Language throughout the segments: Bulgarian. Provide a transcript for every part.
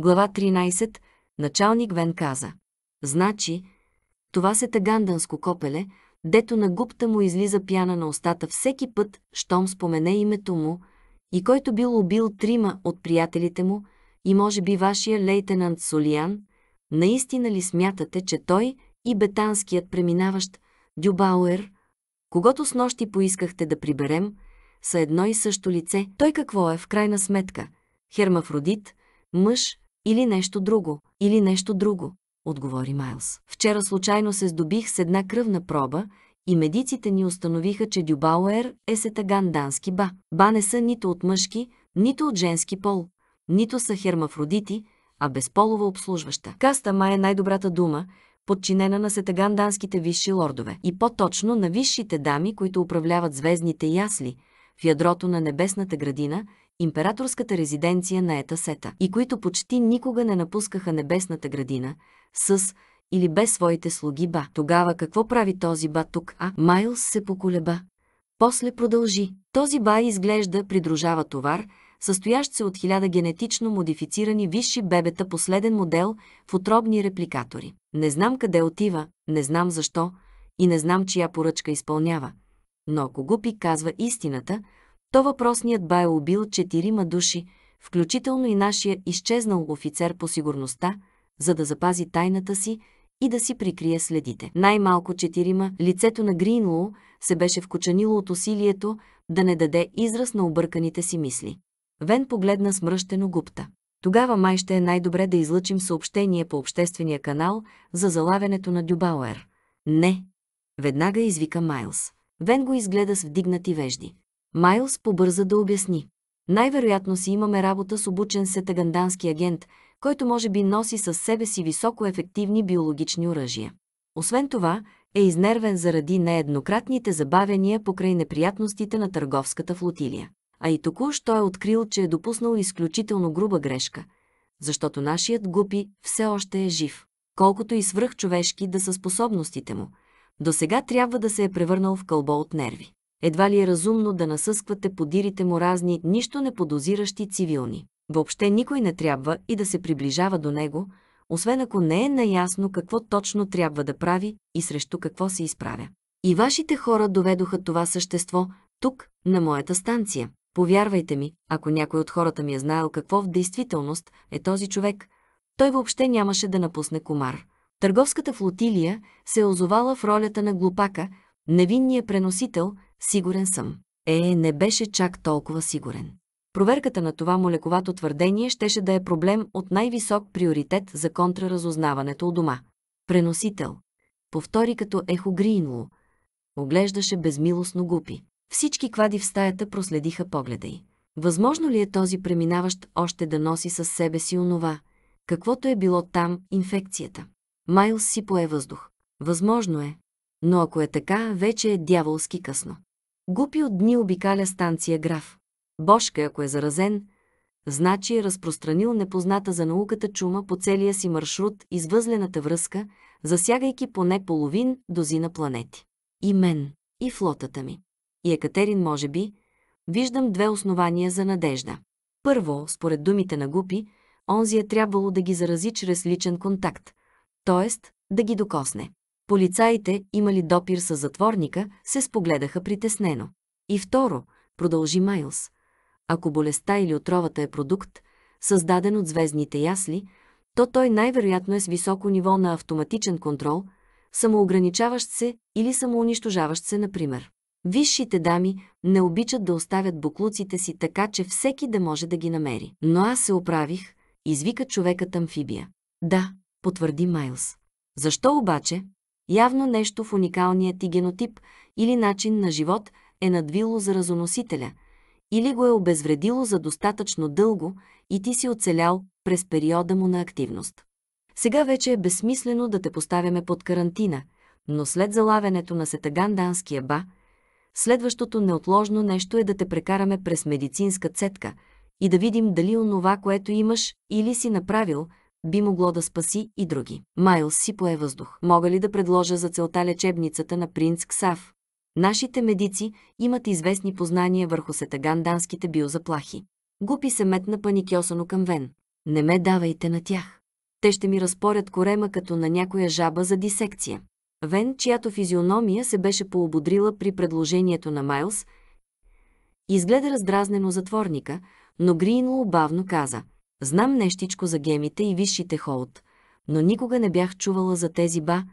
Глава 13. Началник Вен каза. Значи, това се таганданско копеле, дето на губта му излиза пяна на устата всеки път, щом спомене името му, и който бил убил трима от приятелите му, и може би вашия лейтенант Солиян, наистина ли смятате, че той и бетанският преминаващ Дюбауер, когато с нощи поискахте да приберем, са едно и също лице. Той какво е в крайна сметка? Хермафродит, мъж, или нещо друго, или нещо друго, отговори Майлз. Вчера случайно се здобих с една кръвна проба и медиците ни установиха, че Дюбауер е сетаган дански ба. Ба не са нито от мъжки, нито от женски пол, нито са хермафродити, а безполова обслужваща. Каста ма е най-добрата дума, подчинена на сетаганданските висши лордове и по-точно на висшите дами, които управляват звездните ясли в ядрото на небесната градина императорската резиденция на Етасета, и които почти никога не напускаха небесната градина, с или без своите слуги Ба. Тогава какво прави този Ба тук? А Майлс се поколеба. После продължи. Този Ба изглежда придружава товар, състоящ се от хиляда генетично модифицирани висши бебета последен модел в отробни репликатори. Не знам къде отива, не знам защо и не знам чия поръчка изпълнява. Но ако Гупи казва истината – то въпросният Бай е убил четирима души, включително и нашия изчезнал офицер по сигурността, за да запази тайната си и да си прикрие следите. Най-малко четирима лицето на Гринлоу се беше вкочанило от усилието да не даде израз на обърканите си мисли. Вен погледна смръщено гупта. Тогава май ще е най-добре да излъчим съобщение по обществения канал за залавянето на Дюбауер. Не! Веднага извика Майлз. Вен го изгледа с вдигнати вежди. Майлс побърза да обясни. Най-вероятно си имаме работа с обучен сетагандански агент, който може би носи със себе си високоефективни биологични оръжия. Освен това, е изнервен заради нееднократните забавения покрай неприятностите на търговската флотилия. А и току-що е открил, че е допуснал изключително груба грешка, защото нашият гупи все още е жив. Колкото и свръхчовешки да са способностите му, до сега трябва да се е превърнал в кълбо от нерви. Едва ли е разумно да насъсквате подирите му разни, нищо не подозиращи цивилни. Въобще никой не трябва и да се приближава до него, освен ако не е наясно какво точно трябва да прави и срещу какво се изправя. И вашите хора доведоха това същество тук, на моята станция. Повярвайте ми, ако някой от хората ми е знаел какво в действителност е този човек, той въобще нямаше да напусне комар. Търговската флотилия се е озовала в ролята на глупака, невинния преносител, сигурен съм. Е, не беше чак толкова сигурен. Проверката на това молековато твърдение щеше да е проблем от най-висок приоритет за контраразузнаването у дома. Преносител. Повтори като ехо Гринло. Оглеждаше безмилостно гупи. Всички квади в стаята проследиха погледа й. Възможно ли е този преминаващ още да носи със себе си онова, каквото е било там инфекцията? Майлс си пое въздух. Възможно е. Но ако е така, вече е дяволски късно. Гупи от дни обикаля станция граф. Бошка, ако е заразен, значи е разпространил непозната за науката чума по целия си маршрут из възлената връзка, засягайки поне половин дозина планети. И мен, и флотата ми. И Екатерин, може би, виждам две основания за надежда. Първо, според думите на Гупи, онзи е трябвало да ги зарази чрез личен контакт, т.е. да ги докосне. Полицаите, имали допир с затворника, се спогледаха притеснено. И второ, продължи Майлс, ако болестта или отровата е продукт, създаден от звездните ясли, то той най-вероятно е с високо ниво на автоматичен контрол, самоограничаващ се или самоунищожаващ се, например. Висшите дами не обичат да оставят буклуците си така, че всеки да може да ги намери. Но аз се оправих, извика човекът амфибия. Да, потвърди Майлс. Защо обаче, Явно нещо в уникалния ти генотип или начин на живот е надвило заразоносителя, или го е обезвредило за достатъчно дълго и ти си оцелял през периода му на активност. Сега вече е безсмислено да те поставяме под карантина, но след залавянето на сетаганданския ба, следващото неотложно нещо е да те прекараме през медицинска цетка и да видим дали онова, което имаш или си направил, би могло да спаси и други. Майлс си пое въздух. Мога ли да предложа за целта лечебницата на принц Ксав? Нашите медици имат известни познания върху сетаганданските биозаплахи. Гупи се метна паникьосано към Вен. Не ме давайте на тях. Те ще ми разпорят корема като на някоя жаба за дисекция. Вен, чиято физиономия се беше поободрила при предложението на Майлс, изгледа раздразнено затворника, но Гринло бавно каза – Знам нещичко за гемите и висшите холд, но никога не бях чувала за тези ба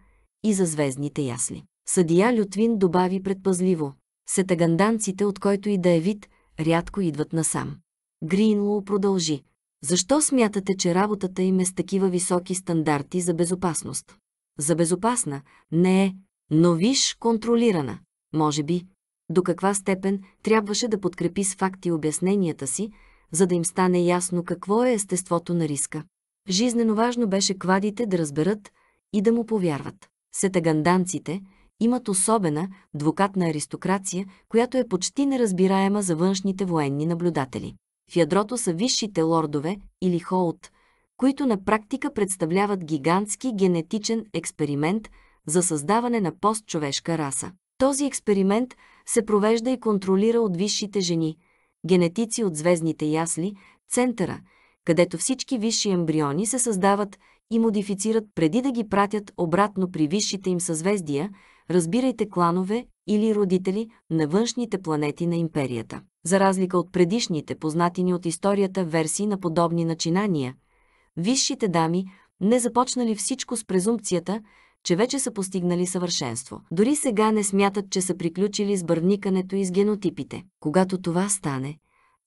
и за звездните ясли. Съдия Лютвин добави предпазливо. Сетаганданците, от който и да е вид, рядко идват насам. Гринлоу продължи. Защо смятате, че работата им е с такива високи стандарти за безопасност? За безопасна не е, но виж контролирана. Може би, до каква степен трябваше да подкрепи с факти обясненията си, за да им стане ясно какво е естеството на риска. Жизнено важно беше квадите да разберат и да му повярват. Сетаганданците имат особена, двукатна аристокрация, която е почти неразбираема за външните военни наблюдатели. В ядрото са висшите лордове или холт, които на практика представляват гигантски генетичен експеримент за създаване на постчовешка раса. Този експеримент се провежда и контролира от висшите жени, генетици от звездните ясли, центъра, където всички висши ембриони се създават и модифицират преди да ги пратят обратно при висшите им съзвездия, разбирайте кланове или родители на външните планети на империята. За разлика от предишните, познати ни от историята версии на подобни начинания, висшите дами не започнали всичко с презумпцията, че вече са постигнали съвършенство. Дори сега не смятат, че са приключили с бърникането и с генотипите. Когато това стане,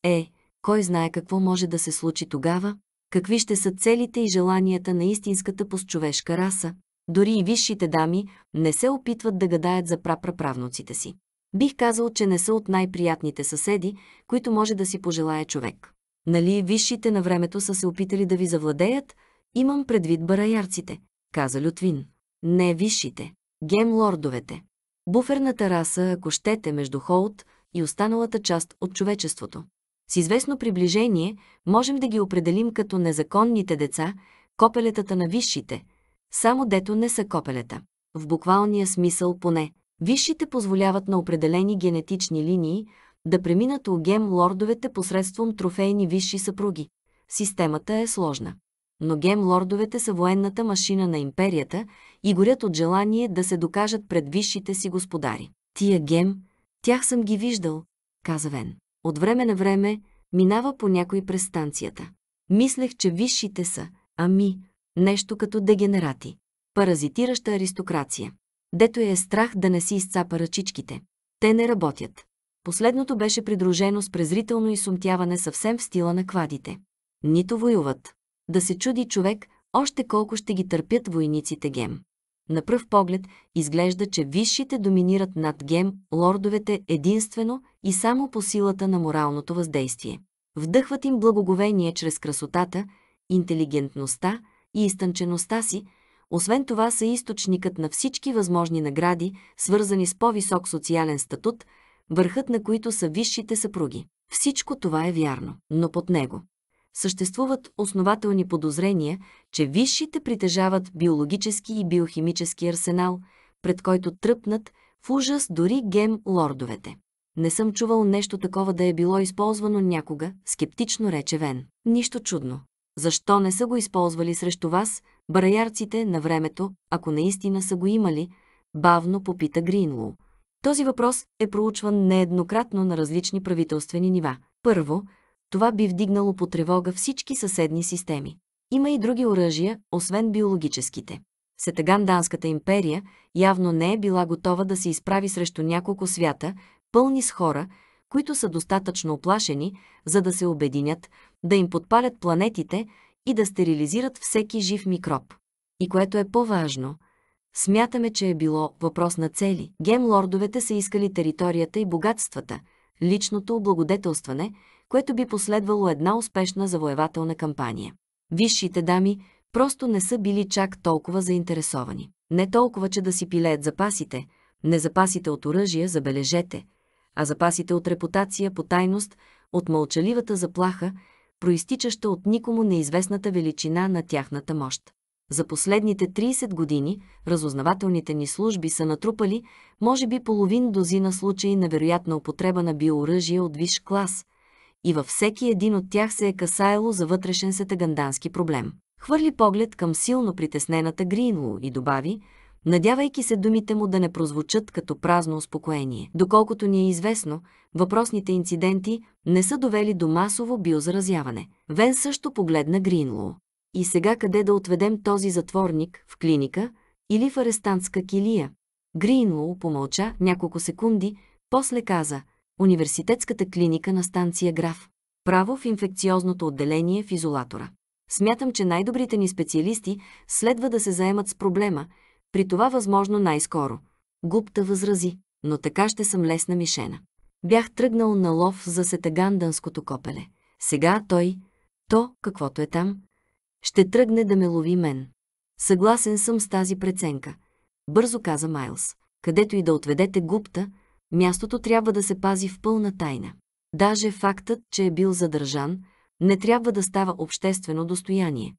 е, кой знае какво може да се случи тогава, какви ще са целите и желанията на истинската постчовешка раса. Дори и висшите дами не се опитват да гадаят за прапраправноците си. Бих казал, че не са от най-приятните съседи, които може да си пожелая човек. Нали висшите на времето са се опитали да ви завладеят? Имам предвид бараярците, каза Лютвин. Не висшите, гемлордовете. Буферната раса, ако щете, между Холт и останалата част от човечеството. С известно приближение можем да ги определим като незаконните деца, копелетата на висшите, само дето не са копелета. В буквалния смисъл поне. Висшите позволяват на определени генетични линии да преминат у гем лордовете посредством трофейни висши съпруги. Системата е сложна но гемлордовете са военната машина на империята и горят от желание да се докажат пред висшите си господари. Тия гем, тях съм ги виждал, каза Вен. От време на време минава по някой през станцията. Мислех, че висшите са, ами, нещо като дегенерати. Паразитираща аристокрация. Дето я е страх да не си изцапа ръчичките. Те не работят. Последното беше придружено с презрително и сумтяване съвсем в стила на квадите. Нито воюват, да се чуди човек още колко ще ги търпят войниците Гем. На пръв поглед изглежда, че висшите доминират над Гем, лордовете единствено и само по силата на моралното въздействие. Вдъхват им благоговение чрез красотата, интелигентността и изтънчеността си, освен това са източникът на всички възможни награди, свързани с по-висок социален статут, върхът на които са висшите съпруги. Всичко това е вярно, но под него съществуват основателни подозрения, че висшите притежават биологически и биохимически арсенал, пред който тръпнат в ужас дори гем лордовете. Не съм чувал нещо такова да е било използвано някога, скептично рече Вен. Нищо чудно. Защо не са го използвали срещу вас, бараярците на времето, ако наистина са го имали, бавно попита Гринлоу. Този въпрос е проучван нееднократно на различни правителствени нива. Първо, това би вдигнало по тревога всички съседни системи. Има и други оръжия, освен биологическите. Сетаганданската империя явно не е била готова да се изправи срещу няколко свята, пълни с хора, които са достатъчно оплашени, за да се обединят, да им подпалят планетите и да стерилизират всеки жив микроб. И което е по-важно, смятаме, че е било въпрос на цели. Гемлордовете са искали територията и богатствата, личното облагодетелстване – което би последвало една успешна завоевателна кампания. Висшите дами просто не са били чак толкова заинтересовани. Не толкова, че да си пилеят запасите, не запасите от оръжия забележете, а запасите от репутация, по тайност, от мълчаливата заплаха, проистичаща от никому неизвестната величина на тяхната мощ. За последните 30 години разузнавателните ни служби са натрупали, може би половин дозина случаи на вероятна употреба на биооръжие от виш клас – и във всеки един от тях се е касаело за вътрешен сетагандански проблем. Хвърли поглед към силно притеснената Гринло и добави, надявайки се думите му да не прозвучат като празно успокоение. Доколкото ни е известно, въпросните инциденти не са довели до масово биозаразяване. Вен също погледна Гринлоу. И сега къде да отведем този затворник в клиника или в арестантска килия? Гринло помълча няколко секунди, после каза – университетската клиника на станция Граф. Право в инфекциозното отделение в изолатора. Смятам, че най-добрите ни специалисти следва да се заемат с проблема, при това възможно най-скоро. Гупта възрази, но така ще съм лесна мишена. Бях тръгнал на лов за сетаганданското копеле. Сега той, то, каквото е там, ще тръгне да ме лови мен. Съгласен съм с тази преценка. Бързо каза Майлс. Където и да отведете гупта, Мястото трябва да се пази в пълна тайна. Даже фактът, че е бил задържан, не трябва да става обществено достояние.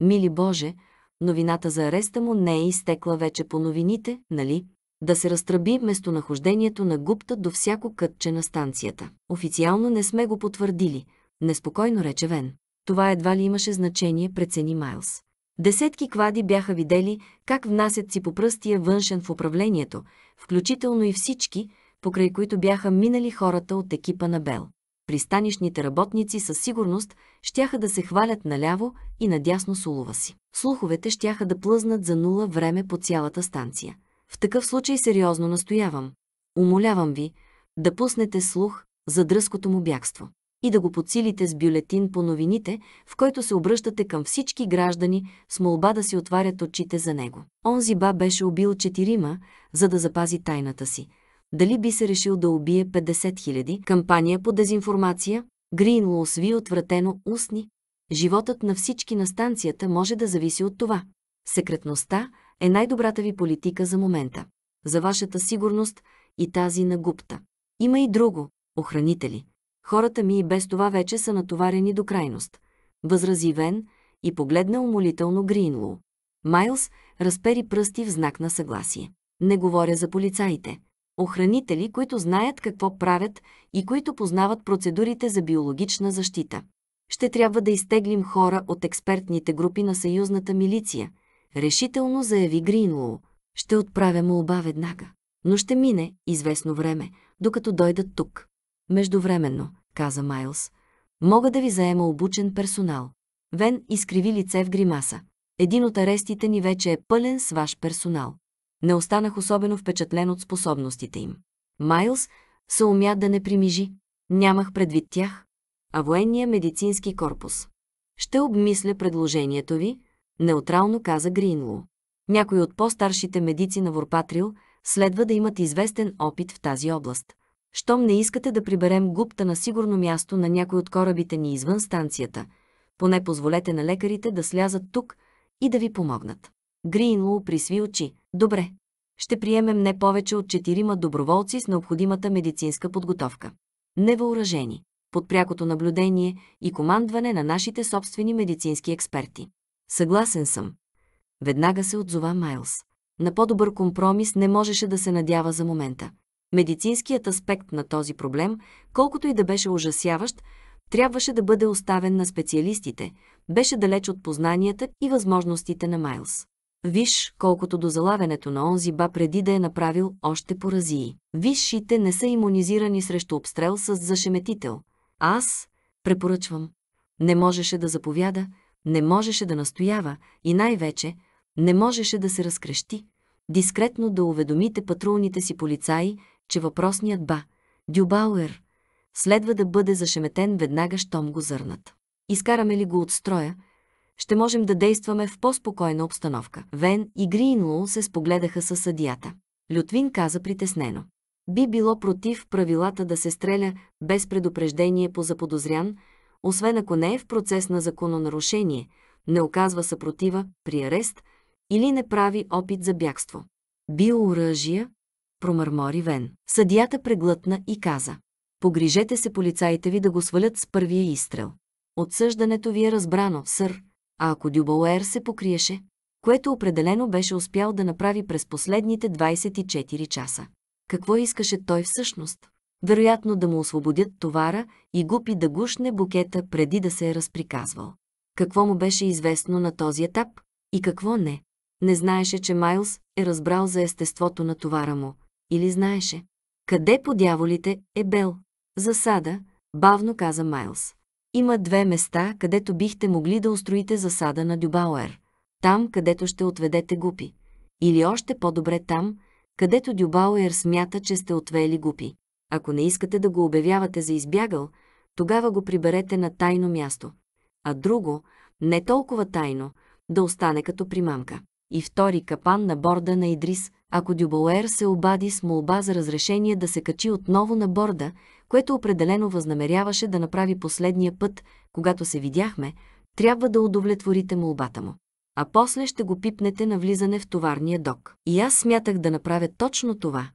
Мили Боже, новината за ареста му не е изтекла вече по новините, нали? Да се разтръби местонахождението на гупта до всяко кътче на станцията. Официално не сме го потвърдили, неспокойно рече Вен. Това едва ли имаше значение, прецени Майлз. Десетки квади бяха видели как внасят си по пръстия външен в управлението, включително и всички, покрай които бяха минали хората от екипа на Бел. Пристанишните работници със сигурност щяха да се хвалят наляво и надясно с улова си. Слуховете щяха да плъзнат за нула време по цялата станция. В такъв случай сериозно настоявам. Умолявам ви да пуснете слух за дръското му бягство и да го подсилите с бюлетин по новините, в който се обръщате към всички граждани с молба да си отварят очите за него. Онзи ба беше убил четирима, за да запази тайната си – дали би се решил да убие 50 000, кампания по дезинформация, Гринлоу сви отвратено устни. Животът на всички на станцията може да зависи от това. Секретността е най-добрата ви политика за момента. За вашата сигурност и тази на губта. Има и друго – охранители. Хората ми и без това вече са натоварени до крайност. Възрази Вен и погледна умолително Гринлоу. Майлс разпери пръсти в знак на съгласие. Не говоря за полицаите охранители, които знаят какво правят и които познават процедурите за биологична защита. Ще трябва да изтеглим хора от експертните групи на съюзната милиция, решително заяви Гринлоу. Ще отправя молба веднага, но ще мине известно време, докато дойдат тук. Междувременно, каза Майлс, мога да ви заема обучен персонал. Вен изкриви лице в гримаса. Един от арестите ни вече е пълен с ваш персонал. Не останах особено впечатлен от способностите им. Майлз се умя да не примижи. Нямах предвид тях, а военния медицински корпус. Ще обмисля предложението ви, неутрално каза Гринло. Някои от по-старшите медици на Ворпатрил следва да имат известен опит в тази област. Щом не искате да приберем гупта на сигурно място на някой от корабите ни извън станцията, поне позволете на лекарите да слязат тук и да ви помогнат. Гринло присви очи. Добре. Ще приемем не повече от четирима доброволци с необходимата медицинска подготовка. Невъоръжени. Под прякото наблюдение и командване на нашите собствени медицински експерти. Съгласен съм. Веднага се отзова Майлс. На по-добър компромис не можеше да се надява за момента. Медицинският аспект на този проблем, колкото и да беше ужасяващ, трябваше да бъде оставен на специалистите, беше далеч от познанията и възможностите на Майлс. Виж, колкото до залавянето на онзи ба преди да е направил още поразии. Висшите не са иммунизирани срещу обстрел с зашеметител. Аз, препоръчвам, не можеше да заповяда, не можеше да настоява и най-вече не можеше да се разкрещи. Дискретно да уведомите патрулните си полицаи, че въпросният ба, Дюбауер, следва да бъде зашеметен веднага, щом го зърнат. Изкараме ли го от строя – ще можем да действаме в по-спокойна обстановка. Вен и Гринлоу се спогледаха със съдията. Лютвин каза притеснено. Би било против правилата да се стреля без предупреждение по заподозрян, освен ако не е в процес на закононарушение, не оказва съпротива при арест или не прави опит за бягство. Биооръжия? промърмори Вен. Съдията преглътна и каза. Погрижете се полицаите ви да го свалят с първия изстрел. Отсъждането ви е разбрано, сър, а ако Дюбауер се покриеше, което определено беше успял да направи през последните 24 часа. Какво искаше той всъщност? Вероятно да му освободят товара и гупи да гушне букета преди да се е разприказвал. Какво му беше известно на този етап и какво не? Не знаеше, че Майлз е разбрал за естеството на товара му. Или знаеше? Къде по дяволите е Бел? Засада, бавно каза Майлз. Има две места, където бихте могли да устроите засада на Дюбауер. Там, където ще отведете гупи. Или още по-добре там, където Дюбауер смята, че сте отвели гупи. Ако не искате да го обявявате за избягал, тогава го приберете на тайно място. А друго, не толкова тайно, да остане като примамка. И втори капан на борда на Идрис, ако Дюбауер се обади с молба за разрешение да се качи отново на борда което определено възнамеряваше да направи последния път, когато се видяхме, трябва да удовлетворите молбата му. А после ще го пипнете на влизане в товарния док. И аз смятах да направя точно това.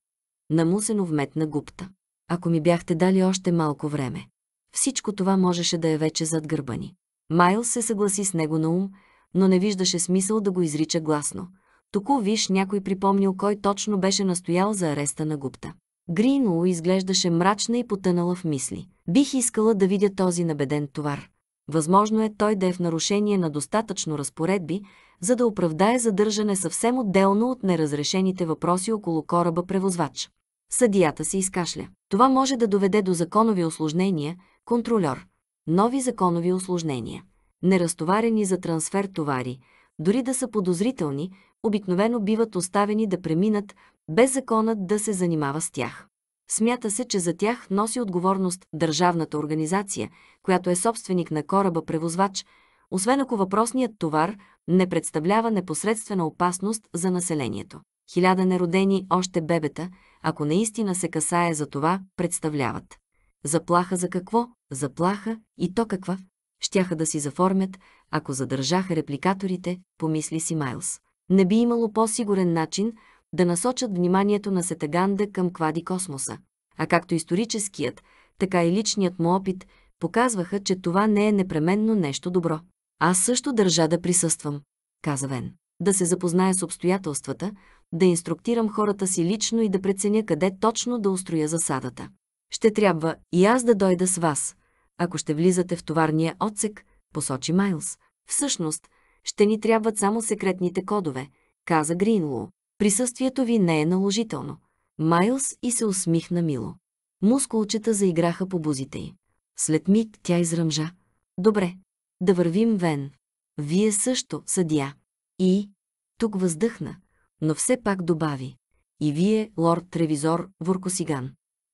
Намусено вметна гупта. Ако ми бяхте дали още малко време. Всичко това можеше да е вече зад гърба ни. Майл се съгласи с него на ум, но не виждаше смисъл да го изрича гласно. Току виж някой припомнил кой точно беше настоял за ареста на гупта. Гринло изглеждаше мрачна и потънала в мисли. Бих искала да видя този набеден товар. Възможно е той да е в нарушение на достатъчно разпоредби, за да оправдае задържане съвсем отделно от неразрешените въпроси около кораба превозвач. Съдията се изкашля. Това може да доведе до законови осложнения, контролер. Нови законови осложнения. Неразтоварени за трансфер товари, дори да са подозрителни, обикновено биват оставени да преминат, без законът да се занимава с тях. Смята се, че за тях носи отговорност държавната организация, която е собственик на кораба-превозвач, освен ако въпросният товар не представлява непосредствена опасност за населението. Хиляда неродени още бебета, ако наистина се касае за това, представляват. Заплаха за какво? Заплаха и то каква? Щяха да си заформят, ако задържаха репликаторите, помисли си Майлс. Не би имало по-сигурен начин да насочат вниманието на Сетаганда към квади космоса. А както историческият, така и личният му опит показваха, че това не е непременно нещо добро. Аз също държа да присъствам, каза Вен. Да се запозная с обстоятелствата, да инструктирам хората си лично и да преценя къде точно да устроя засадата. Ще трябва и аз да дойда с вас, ако ще влизате в товарния отсек, посочи Майлз. Всъщност, ще ни трябват само секретните кодове, каза Гринлоу. Присъствието ви не е наложително. Майлс и се усмихна мило. Мускулчета заиграха по бузите й. След миг тя изръмжа. Добре, да вървим вен. Вие също, съдия. И... Тук въздъхна, но все пак добави. И вие, лорд Тревизор Воркосиган.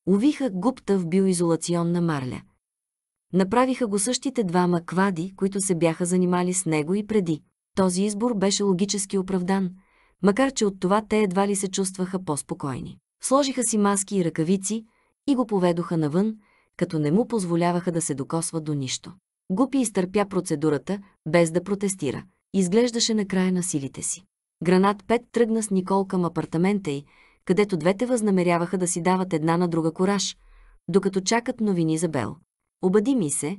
Увиха гупта в биоизолационна марля. Направиха го същите двама квади, които се бяха занимали с него и преди. Този избор беше логически оправдан, макар че от това те едва ли се чувстваха по-спокойни. Сложиха си маски и ръкавици и го поведоха навън, като не му позволяваха да се докосва до нищо. Гупи изтърпя процедурата, без да протестира. Изглеждаше на края на силите си. Гранат 5 тръгна с Никол към апартамента й, където двете възнамеряваха да си дават една на друга кораж, докато чакат новини за Бел. Обади ми се,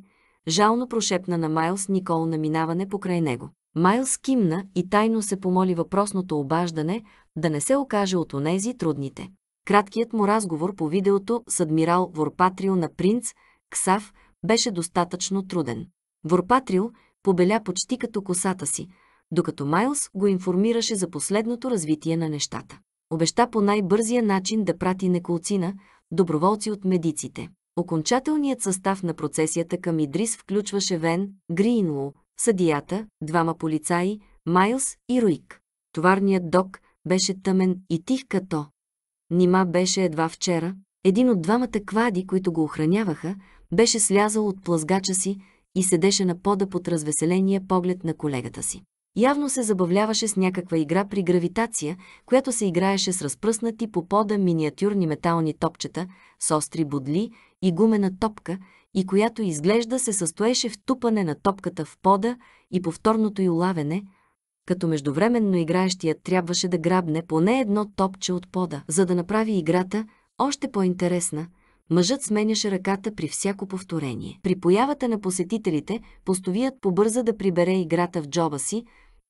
жално прошепна на Майлс Никол на минаване покрай него. Майлс кимна и тайно се помоли въпросното обаждане да не се окаже от онези трудните. Краткият му разговор по видеото с адмирал Ворпатрил на принц Ксав беше достатъчно труден. Ворпатрил побеля почти като косата си, докато Майлс го информираше за последното развитие на нещата. Обеща по най-бързия начин да прати неколцина, доброволци от медиците. Окончателният състав на процесията към Идрис включваше Вен, Гринло, съдията, двама полицаи, Майлс и Руик. Товарният док беше тъмен и тих като. Нима беше едва вчера. Един от двамата квади, които го охраняваха, беше слязал от плъзгача си и седеше на пода под развеселения поглед на колегата си. Явно се забавляваше с някаква игра при гравитация, която се играеше с разпръснати по пода миниатюрни метални топчета, с остри будли, и гумена топка и която изглежда се състоеше в тупане на топката в пода и повторното й улавене, като междувременно играещият трябваше да грабне поне едно топче от пода, за да направи играта още по-интересна – Мъжът сменяше ръката при всяко повторение. При появата на посетителите, постовият побърза да прибере играта в джоба си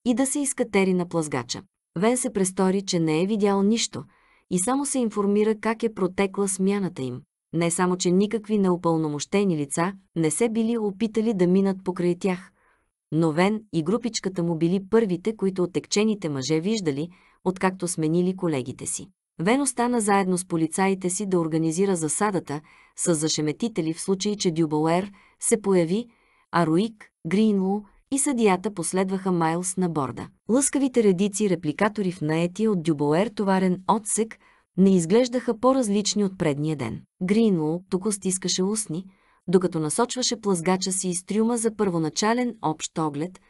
и да се изкатери на плазгача. Вен се престори, че не е видял нищо и само се информира как е протекла смяната им. Не само, че никакви неупълномощени лица не се били опитали да минат покрай тях. Но Вен и групичката му били първите, които отекчените мъже виждали, откакто сменили колегите си. Вен остана заедно с полицаите си да организира засадата с зашеметители в случай, че Дюбауер се появи, а Руик, Гринло и съдията последваха Майлс на борда. Лъскавите редици репликатори в наетия от Дюбоер товарен отсек не изглеждаха по-различни от предния ден. Гринло тук стискаше устни, докато насочваше плъзгача си из трюма за първоначален общ оглед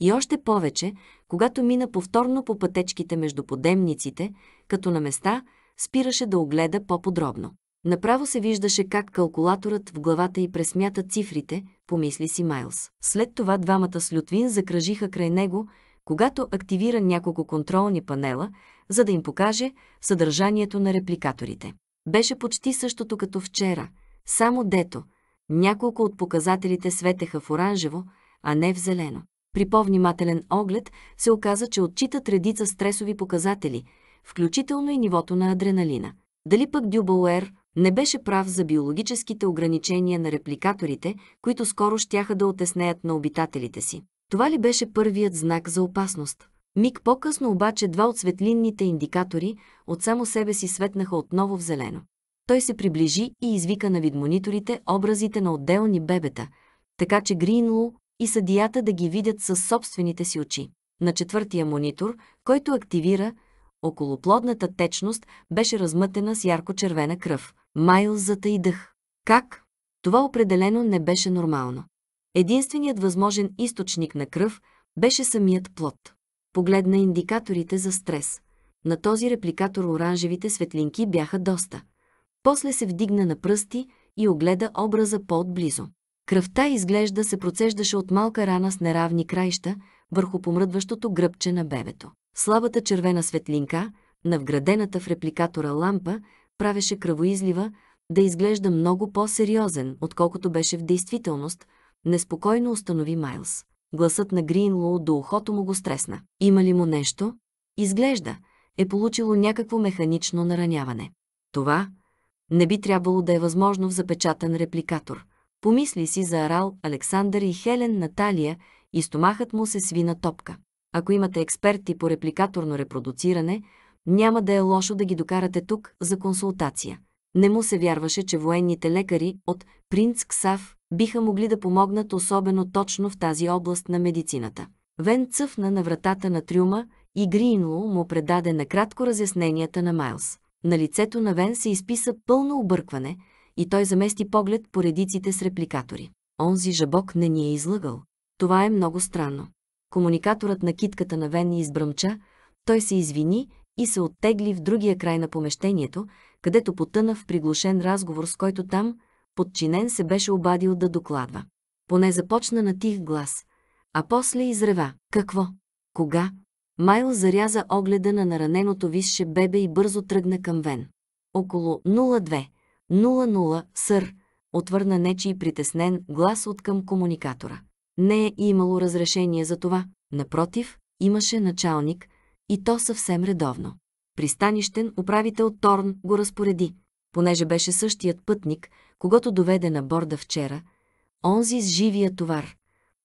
и още повече, когато мина повторно по пътечките между подемниците, като на места спираше да огледа по-подробно. Направо се виждаше как калкулаторът в главата й пресмята цифрите, помисли си Майлз. След това двамата с Лютвин закръжиха край него – когато активира няколко контролни панела, за да им покаже съдържанието на репликаторите. Беше почти същото като вчера, само дето. Няколко от показателите светеха в оранжево, а не в зелено. При по-внимателен оглед се оказа, че отчитат редица стресови показатели, включително и нивото на адреналина. Дали пък Дюбауер не беше прав за биологическите ограничения на репликаторите, които скоро щяха да отеснеят на обитателите си. Това ли беше първият знак за опасност? Миг по-късно обаче два от светлинните индикатори от само себе си светнаха отново в зелено. Той се приближи и извика на видмониторите образите на отделни бебета, така че Гринлоу и съдията да ги видят със собствените си очи. На четвъртия монитор, който активира, околоплодната течност беше размътена с ярко-червена кръв. Майлзата и дъх. Как? Това определено не беше нормално. Единственият възможен източник на кръв беше самият плод. Погледна индикаторите за стрес. На този репликатор оранжевите светлинки бяха доста. После се вдигна на пръсти и огледа образа по-отблизо. Кръвта изглежда се процеждаше от малка рана с неравни краища върху помръдващото гръбче на бебето. Слабата червена светлинка, навградената в репликатора лампа, правеше кръвоизлива да изглежда много по-сериозен, отколкото беше в действителност – Неспокойно установи Майлз. Гласът на Гринлоу до ухото му го стресна. Има ли му нещо? Изглежда, е получило някакво механично нараняване. Това не би трябвало да е възможно в запечатан репликатор. Помисли си за Арал, Александър и Хелен Наталия и стомахът му се свина топка. Ако имате експерти по репликаторно репродуциране, няма да е лошо да ги докарате тук за консултация. Не му се вярваше, че военните лекари от Принц Ксав биха могли да помогнат особено точно в тази област на медицината. Вен цъфна на вратата на трюма и Гринлоу му предаде накратко разясненията на Майлс. На лицето на Вен се изписа пълно объркване и той замести поглед по редиците с репликатори. Онзи жабок не ни е излъгал. Това е много странно. Комуникаторът на китката на Вен избръмча, той се извини и се оттегли в другия край на помещението, където потъна в приглушен разговор, с който там, подчинен се беше обадил да докладва. Поне започна на тих глас, а после изрева. Какво? Кога? Майл заряза огледа на нараненото висше бебе и бързо тръгна към Вен. Около 02. 00, сър, отвърна нечи и притеснен глас от към комуникатора. Не е имало разрешение за това. Напротив, имаше началник, и то съвсем редовно пристанищен управител Торн го разпореди. Понеже беше същият пътник, когато доведе на борда вчера, онзи с живия товар.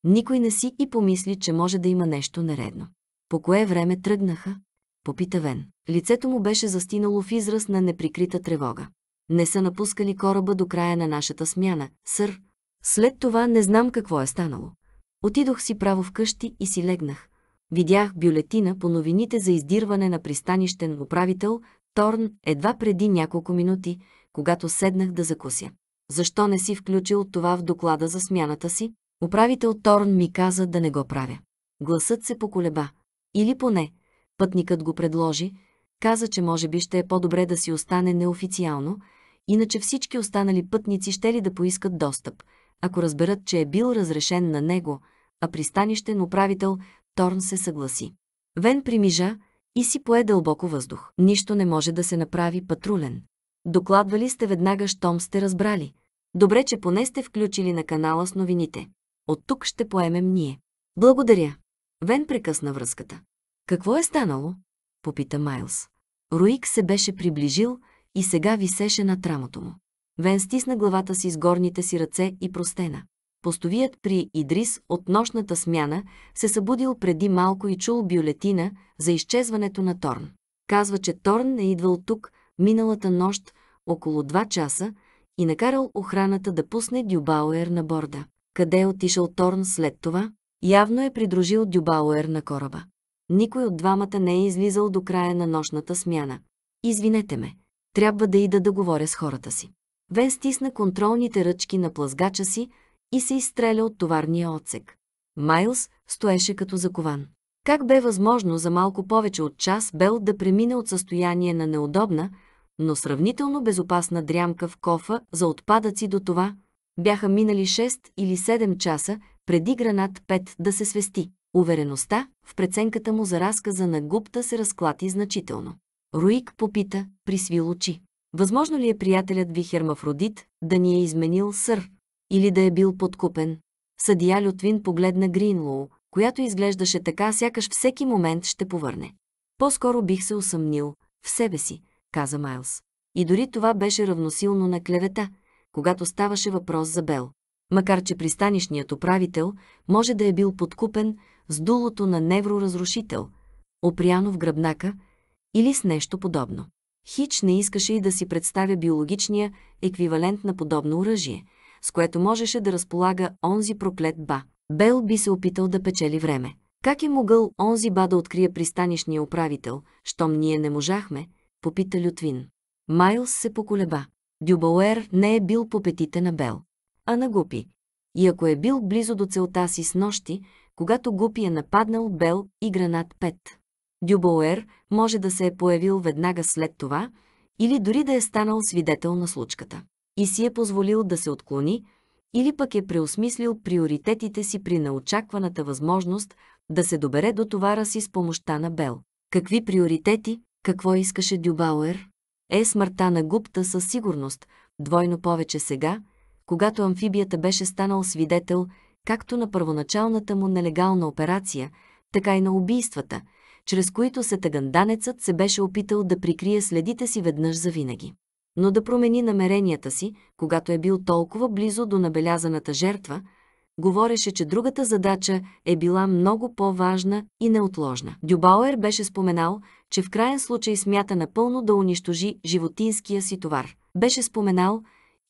Никой не си и помисли, че може да има нещо нередно. По кое време тръгнаха? Попита Вен. Лицето му беше застинало в израз на неприкрита тревога. Не са напускали кораба до края на нашата смяна, сър. След това не знам какво е станало. Отидох си право вкъщи и си легнах. Видях бюлетина по новините за издирване на пристанищен управител Торн едва преди няколко минути, когато седнах да закуся. Защо не си включил това в доклада за смяната си? Управител Торн ми каза да не го правя. Гласът се поколеба. Или поне, пътникът го предложи, каза, че може би ще е по-добре да си остане неофициално, иначе всички останали пътници ще ли да поискат достъп, ако разберат, че е бил разрешен на него, а пристанищен управител Торн се съгласи. Вен примижа и си пое дълбоко въздух. Нищо не може да се направи патрулен. Докладвали сте веднага, щом сте разбрали. Добре, че поне сте включили на канала с новините. От тук ще поемем ние. Благодаря. Вен прекъсна връзката. Какво е станало? Попита Майлз. Руик се беше приближил и сега висеше на трамото му. Вен стисна главата си с горните си ръце и простена. Постовият при Идрис от нощната смяна се събудил преди малко и чул бюлетина за изчезването на Торн. Казва, че Торн е идвал тук миналата нощ около 2 часа и накарал охраната да пусне Дюбауер на борда. Къде е отишъл Торн след това? Явно е придружил Дюбауер на кораба. Никой от двамата не е излизал до края на нощната смяна. Извинете ме, трябва да ида да говоря с хората си. Вен стисна контролните ръчки на плазгача си, и се изстреля от товарния отсек. Майлс стоеше като закован. Как бе възможно за малко повече от час Бел да премине от състояние на неудобна, но сравнително безопасна дрямка в кофа за отпадъци до това, бяха минали 6 или 7 часа преди гранат 5 да се свести. Увереността в преценката му за разказа на гупта се разклати значително. Руик попита, присвил очи. Възможно ли е приятелят ви Хермафродит да ни е изменил сър? или да е бил подкупен. Съдия Лютвин погледна Гринлоу, която изглеждаше така, сякаш всеки момент ще повърне. По-скоро бих се усъмнил в себе си, каза Майлс. И дори това беше равносилно на клевета, когато ставаше въпрос за Бел. Макар, че пристанишният управител може да е бил подкупен с дулото на невроразрушител, опряно в гръбнака или с нещо подобно. Хич не искаше и да си представя биологичния еквивалент на подобно оръжие – с което можеше да разполага онзи проклет ба. Бел би се опитал да печели време. Как е могъл онзи ба да открие пристанишния управител, щом ние не можахме, попита Лютвин. Майлс се поколеба. Дюбауер не е бил по петите на Бел, а на Гупи. И ако е бил близо до целта си с нощи, когато Гупи е нападнал Бел и гранат 5. Дюбауер може да се е появил веднага след това или дори да е станал свидетел на случката и си е позволил да се отклони, или пък е преосмислил приоритетите си при неочакваната възможност да се добере до товара си с помощта на Бел. Какви приоритети? Какво искаше Дюбауер? Е смъртта на гупта със сигурност, двойно повече сега, когато амфибията беше станал свидетел както на първоначалната му нелегална операция, така и на убийствата, чрез които се тъганданецът се беше опитал да прикрие следите си веднъж завинаги но да промени намеренията си, когато е бил толкова близо до набелязаната жертва, говореше, че другата задача е била много по-важна и неотложна. Дюбауер беше споменал, че в крайен случай смята напълно да унищожи животинския си товар. Беше споменал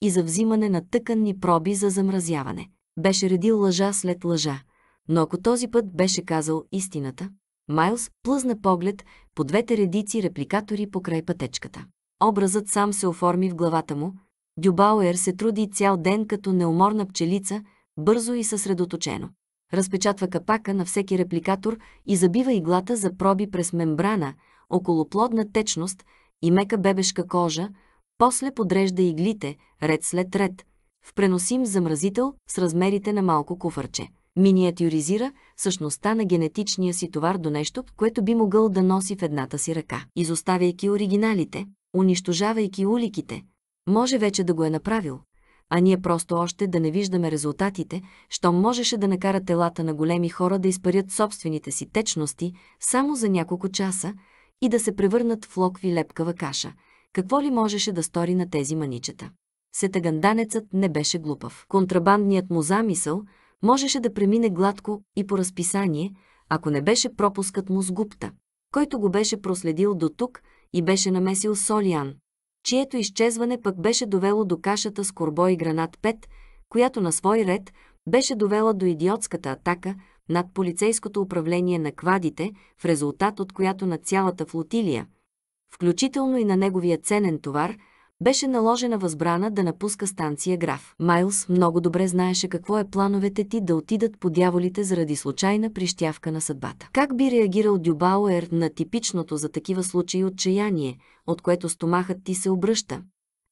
и за взимане на тъканни проби за замразяване. Беше редил лъжа след лъжа. Но ако този път беше казал истината, Майлз плъзна поглед по двете редици репликатори покрай пътечката. Образът сам се оформи в главата му. Дюбауер се труди цял ден като неуморна пчелица, бързо и съсредоточено. Разпечатва капака на всеки репликатор и забива иглата за проби през мембрана, околоплодна течност и мека бебешка кожа, после подрежда иглите, ред след ред, в преносим замразител с размерите на малко куфърче. Миниатюризира същността на генетичния си товар до нещо, което би могъл да носи в едната си ръка, изоставяйки оригиналите, унищожавайки уликите. Може вече да го е направил, а ние просто още да не виждаме резултатите, що можеше да накара телата на големи хора да изпарят собствените си течности само за няколко часа и да се превърнат в локви лепкава каша. Какво ли можеше да стори на тези маничета? Сетаганданецът не беше глупав. Контрабандният му замисъл можеше да премине гладко и по разписание, ако не беше пропускът му с гупта, който го беше проследил до тук и беше намесил Солиан, чието изчезване пък беше довело до кашата с корбо и гранат 5, която на свой ред беше довела до идиотската атака над полицейското управление на квадите, в резултат от която на цялата флотилия, включително и на неговия ценен товар – беше наложена възбрана да напуска станция граф. Майлс много добре знаеше какво е плановете ти да отидат по дяволите заради случайна прищявка на съдбата. Как би реагирал Дюбауер на типичното за такива случаи отчаяние, от което стомахът ти се обръща?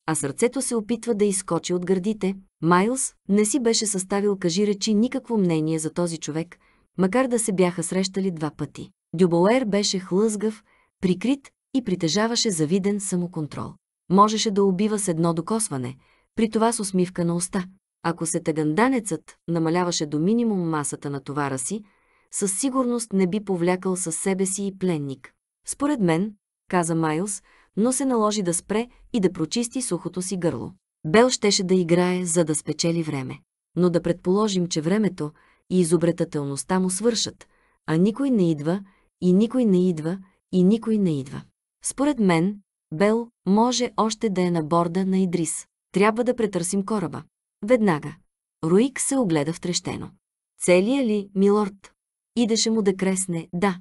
а сърцето се опитва да изкочи от гърдите. Майлс не си беше съставил кажи речи никакво мнение за този човек, макар да се бяха срещали два пъти. Дюбоер беше хлъзгав, прикрит и притежаваше завиден самоконтрол. Можеше да убива с едно докосване, при това с усмивка на уста. Ако се тъганданецът намаляваше до минимум масата на товара си, със сигурност не би повлякал със себе си и пленник. Според мен, каза Майлз, но се наложи да спре и да прочисти сухото си гърло. Бел щеше да играе, за да спечели време. Но да предположим, че времето и изобретателността му свършат, а никой не идва, и никой не идва, и никой не идва. Според мен, Бел може още да е на борда на Идрис. Трябва да претърсим кораба. Веднага. Руик се огледа втрещено. Целия ли, милорд? Идеше му да кресне, да.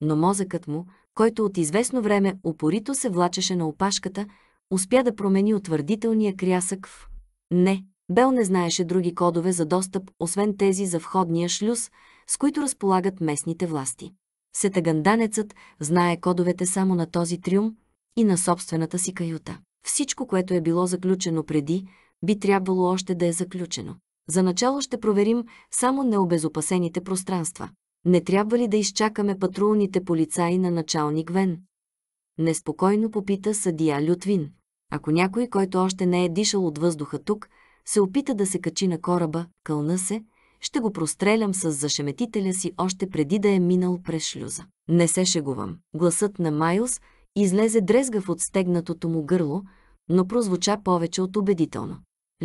Но мозъкът му, който от известно време упорито се влачеше на опашката, успя да промени утвърдителния крясък в «не». Бел не знаеше други кодове за достъп, освен тези за входния шлюз, с които разполагат местните власти. Сетаганданецът знае кодовете само на този триум, и на собствената си каюта. Всичко, което е било заключено преди, би трябвало още да е заключено. За начало ще проверим само необезопасените пространства. Не трябва ли да изчакаме патрулните полицаи на началник Вен? Неспокойно попита съдия Лютвин. Ако някой, който още не е дишал от въздуха тук, се опита да се качи на кораба, кълна се, ще го прострелям с зашеметителя си още преди да е минал през шлюза. Не се шегувам. Гласът на Майлс. Излезе дрезгав от стегнатото му гърло, но прозвуча повече от убедително.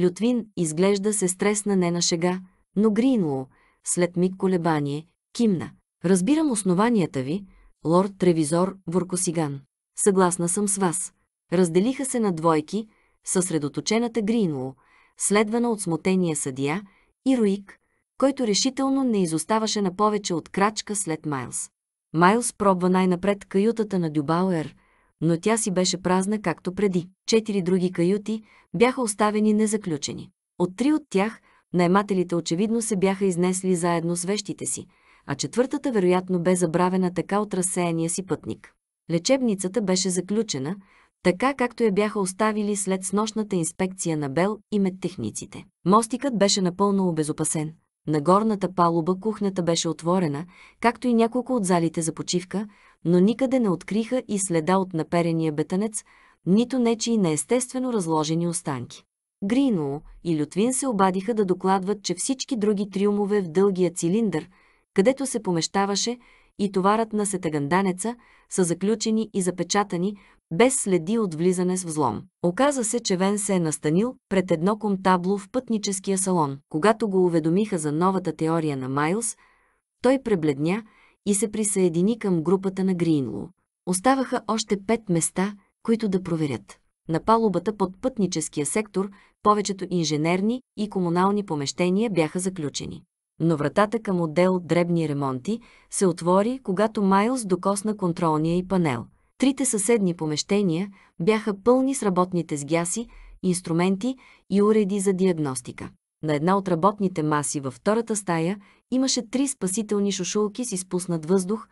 Лютвин изглежда се стресна не на шега, но Гринлоу, след миг колебание, кимна. Разбирам основанията ви, лорд Тревизор Воркосиган. Съгласна съм с вас. Разделиха се на двойки, съсредоточената Гринлоу, следвана от смутения съдия, и Руик, който решително не изоставаше на повече от крачка след Майлз. Майлс пробва най-напред каютата на Дюбауер, но тя си беше празна както преди. Четири други каюти бяха оставени незаключени. От три от тях наймателите очевидно се бяха изнесли заедно с вещите си, а четвъртата вероятно бе забравена така от разсеяния си пътник. Лечебницата беше заключена, така както я бяха оставили след снощната инспекция на Бел и медтехниците. Мостикът беше напълно обезопасен. На горната палуба кухнята беше отворена, както и няколко от залите за почивка, но никъде не откриха и следа от наперения бетанец, нито нечи и неестествено разложени останки. Гринлоу и Лютвин се обадиха да докладват, че всички други триумове в дългия цилиндър, където се помещаваше и товарът на сетаганданеца, са заключени и запечатани, без следи от влизане с взлом. Оказа се, че Вен се е настанил пред едно комтабло в пътническия салон. Когато го уведомиха за новата теория на Майлз, той пребледня и се присъедини към групата на Гринло. Оставаха още пет места, които да проверят. На палубата под пътническия сектор повечето инженерни и комунални помещения бяха заключени. Но вратата към отдел дребни ремонти се отвори, когато Майлз докосна контролния и панел – Трите съседни помещения бяха пълни с работните сгяси, инструменти и уреди за диагностика. На една от работните маси във втората стая имаше три спасителни шушулки с изпуснат въздух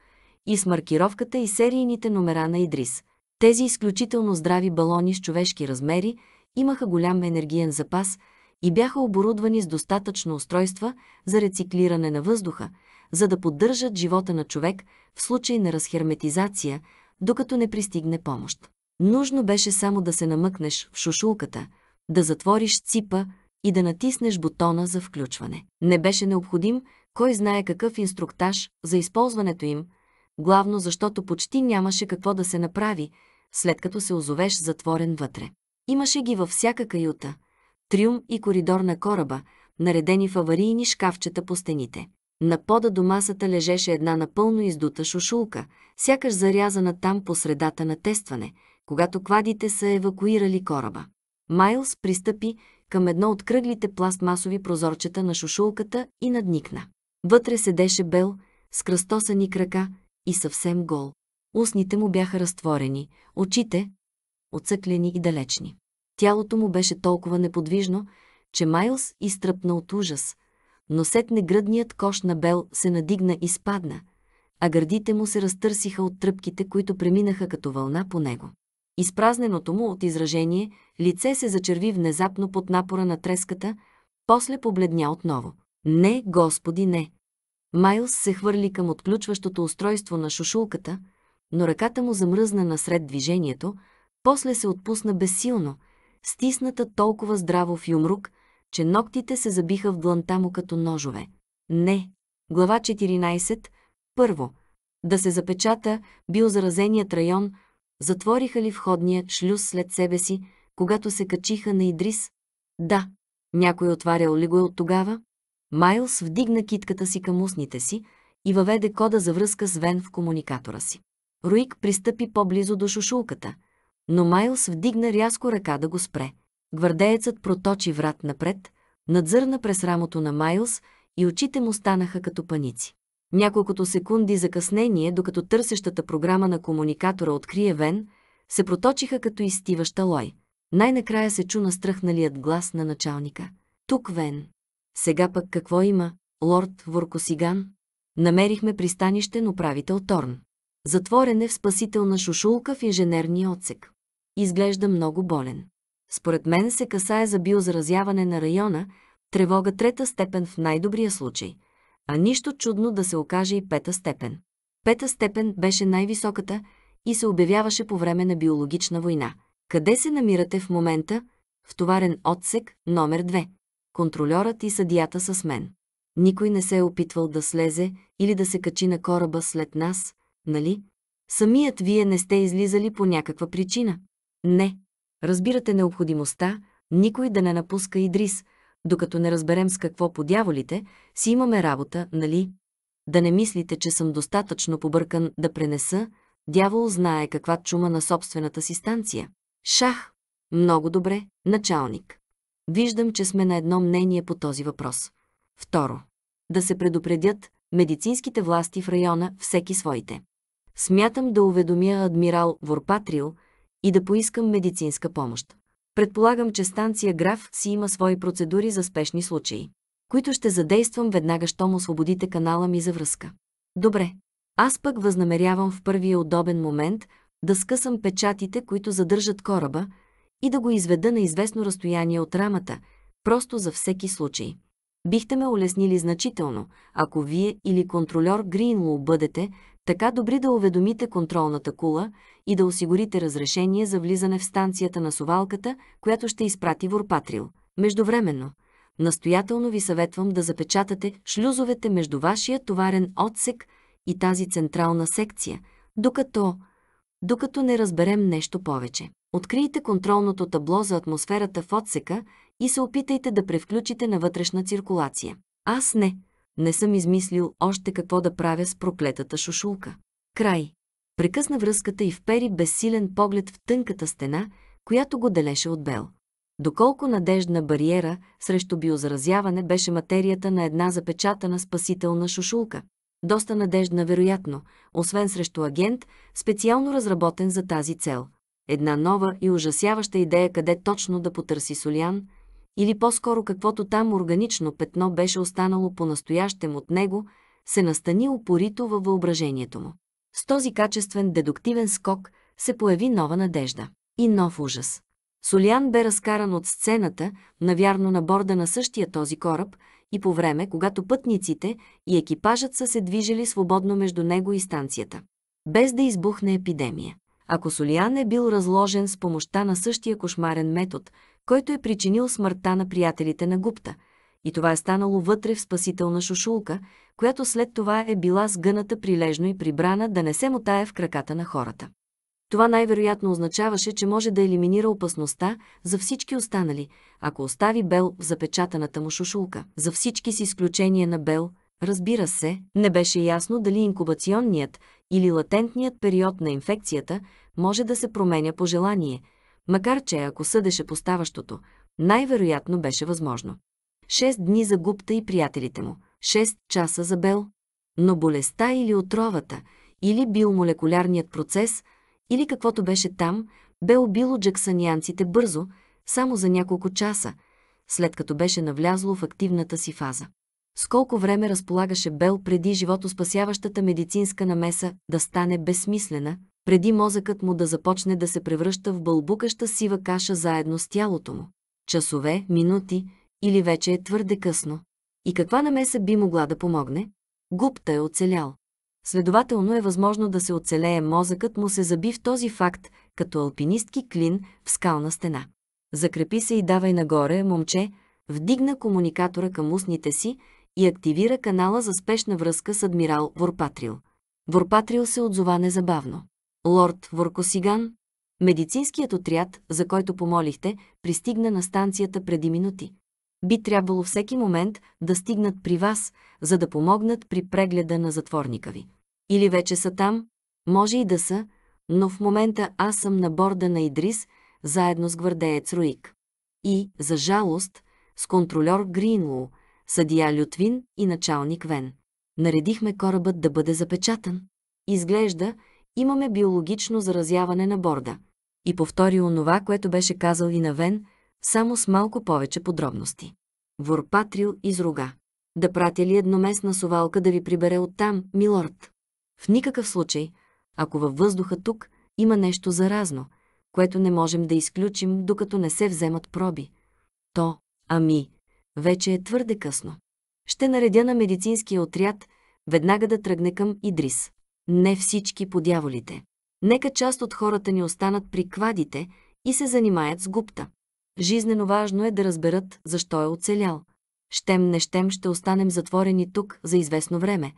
и с маркировката и серийните номера на Идрис. Тези изключително здрави балони с човешки размери имаха голям енергиен запас и бяха оборудвани с достатъчно устройства за рециклиране на въздуха, за да поддържат живота на човек в случай на разхерметизация, докато не пристигне помощ. Нужно беше само да се намъкнеш в шушулката, да затвориш ципа и да натиснеш бутона за включване. Не беше необходим кой знае какъв инструктаж за използването им, главно защото почти нямаше какво да се направи, след като се озовеш затворен вътре. Имаше ги във всяка каюта, трюм и коридор на кораба, наредени в аварийни шкафчета по стените. На пода до масата лежеше една напълно издута шушулка, сякаш зарязана там по средата на тестване, когато кладите са евакуирали кораба. Майлс пристъпи към едно от кръглите пластмасови прозорчета на шушулката и надникна. Вътре седеше Бел, с кръстосани крака и съвсем гол. Устните му бяха разтворени, очите – отсъклени и далечни. Тялото му беше толкова неподвижно, че Майлс изтръпна от ужас – но сетне гръдният кош на Бел се надигна и спадна, а гърдите му се разтърсиха от тръпките, които преминаха като вълна по него. Изпразненото му от изражение лице се зачерви внезапно под напора на треската, после побледня отново. Не, господи, не! Майлс се хвърли към отключващото устройство на шушулката, но ръката му замръзна насред движението, после се отпусна безсилно, стисната толкова здраво в юмрук, че ногтите се забиха в дланта му като ножове. Не. Глава 14. Първо. Да се запечата бил заразеният район, затвориха ли входния шлюз след себе си, когато се качиха на Идрис? Да. Някой отварял ли го от тогава? Майлс вдигна китката си към устните си и въведе кода за връзка с Вен в комуникатора си. Руик пристъпи по-близо до шушулката, но Майлс вдигна рязко ръка да го спре. Гвардеецът проточи врат напред, надзърна през рамото на Майлз и очите му станаха като паници. Няколкото секунди закъснение, докато търсещата програма на комуникатора открие Вен, се проточиха като изтиваща лой. Най-накрая се чу настръхналият глас на началника. Тук Вен. Сега пък какво има, лорд Воркосиган? Намерихме пристанище на управител Торн. Затворен е в спасителна шушулка в инженерния отсек. Изглежда много болен. Според мен се касае за биозаразяване на района, тревога трета степен в най-добрия случай, а нищо чудно да се окаже и пета степен. Пета степен беше най-високата и се обявяваше по време на биологична война. Къде се намирате в момента? В товарен отсек номер 2. Контролерът и съдията са с мен. Никой не се е опитвал да слезе или да се качи на кораба след нас, нали? Самият вие не сте излизали по някаква причина. Не, Разбирате необходимостта никой да не напуска Идрис, докато не разберем с какво по дяволите си имаме работа, нали? Да не мислите, че съм достатъчно побъркан да пренеса, дявол знае каква чума на собствената си станция. Шах! Много добре, началник. Виждам, че сме на едно мнение по този въпрос. Второ. Да се предупредят медицинските власти в района, всеки своите. Смятам да уведомя адмирал Ворпатрил, и да поискам медицинска помощ. Предполагам, че станция Граф си има свои процедури за спешни случаи, които ще задействам веднага, щом освободите канала ми за връзка. Добре. Аз пък възнамерявам в първия удобен момент да скъсам печатите, които задържат кораба, и да го изведа на известно разстояние от рамата, просто за всеки случай. Бихте ме улеснили значително, ако вие или контролер Гринлоу бъдете така добри да уведомите контролната кула, и да осигурите разрешение за влизане в станцията на сувалката, която ще изпрати Ворпатрил. Междувременно, настоятелно ви съветвам да запечатате шлюзовете между вашия товарен отсек и тази централна секция, докато докато не разберем нещо повече. Открийте контролното табло за атмосферата в отсека и се опитайте да превключите на вътрешна циркулация. Аз не. Не съм измислил още какво да правя с проклетата шушулка. Край. Прекъсна връзката и впери безсилен поглед в тънката стена, която го делеше от Бел. Доколко надеждна бариера срещу биозаразяване беше материята на една запечатана спасителна шушулка. Доста надеждна, вероятно, освен срещу агент, специално разработен за тази цел. Една нова и ужасяваща идея къде точно да потърси Солян, или по-скоро каквото там органично петно беше останало по-настоящем от него, се настани упорито във въображението му. С този качествен дедуктивен скок се появи нова надежда и нов ужас. Солиан бе разкаран от сцената, навярно на борда на същия този кораб, и по време, когато пътниците и екипажът са се движили свободно между него и станцията, без да избухне епидемия. Ако Солиан е бил разложен с помощта на същия кошмарен метод, който е причинил смъртта на приятелите на Гупта – и това е станало вътре в спасителна шушулка, която след това е била сгъната прилежно и прибрана да не се мотае в краката на хората. Това най-вероятно означаваше, че може да елиминира опасността за всички останали, ако остави Бел в запечатаната му шушулка. За всички с изключение на Бел, разбира се, не беше ясно дали инкубационният или латентният период на инфекцията може да се променя по желание, макар че ако съдеше поставащото, най-вероятно беше възможно. Шест дни за Гупта и приятелите му, шест часа за Бел. Но болестта или отровата, или биомолекулярният процес, или каквото беше там, бе убило джексанианците бързо, само за няколко часа, след като беше навлязло в активната си фаза. Сколко време разполагаше Бел преди животоспасяващата медицинска намеса да стане безсмислена, преди мозъкът му да започне да се превръща в бълбукаща сива каша заедно с тялото му. Часове, минути, или вече е твърде късно. И каква намеса би могла да помогне? Гупта е оцелял. Следователно е възможно да се оцелее мозъкът му се заби в този факт, като алпинистки клин в скална стена. Закрепи се и давай нагоре, момче, вдигна комуникатора към устните си и активира канала за спешна връзка с адмирал Ворпатрил. Ворпатрил се отзова незабавно. Лорд Воркосиган, медицинският отряд, за който помолихте, пристигна на станцията преди минути би трябвало всеки момент да стигнат при вас, за да помогнат при прегледа на затворника ви. Или вече са там, може и да са, но в момента аз съм на борда на Идрис, заедно с гвардеец Руик. И, за жалост, с контролер Гринлоу, съдия Лютвин и началник Вен. Наредихме корабът да бъде запечатан. Изглежда, имаме биологично заразяване на борда. И повтори онова, което беше казал и на Вен – само с малко повече подробности. Ворпатрил изруга. Да пратя ли едноместна совалка да ви прибере оттам, милорд? В никакъв случай, ако във въздуха тук има нещо заразно, което не можем да изключим, докато не се вземат проби. То, ами, вече е твърде късно. Ще наредя на медицинския отряд веднага да тръгне към Идрис. Не всички подяволите. Нека част от хората ни останат при квадите и се занимаят с гупта. Жизнено важно е да разберат защо е оцелял. Щем не щем ще останем затворени тук за известно време,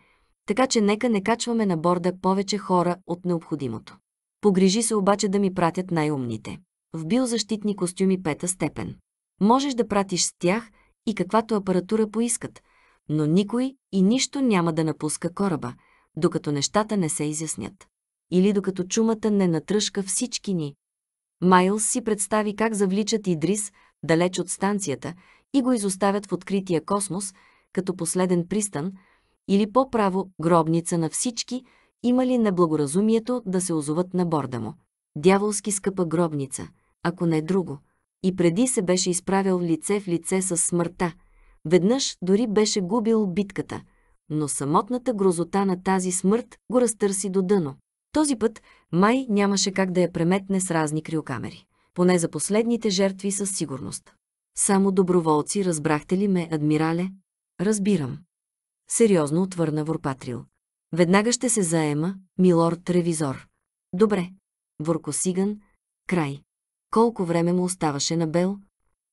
така че нека не качваме на борда повече хора от необходимото. Погрижи се обаче да ми пратят най-умните. В биозащитни костюми пета степен. Можеш да пратиш с тях и каквато апаратура поискат, но никой и нищо няма да напуска кораба, докато нещата не се изяснят. Или докато чумата не натръшка всички ни, Майлс си представи как завличат Идрис далеч от станцията и го изоставят в открития космос като последен пристан или по-право гробница на всички, имали неблагоразумието да се озоват на борда му. Дяволски скъпа гробница, ако не друго. И преди се беше изправил лице в лице с смъртта. Веднъж дори беше губил битката, но самотната грозота на тази смърт го разтърси до дъно. Този път май нямаше как да я преметне с разни криокамери. Поне за последните жертви със сигурност. Само доброволци, разбрахте ли ме, адмирале? Разбирам. Сериозно отвърна Ворпатрил. Веднага ще се заема, милорд ревизор. Добре. Сиган. край. Колко време му оставаше на Бел?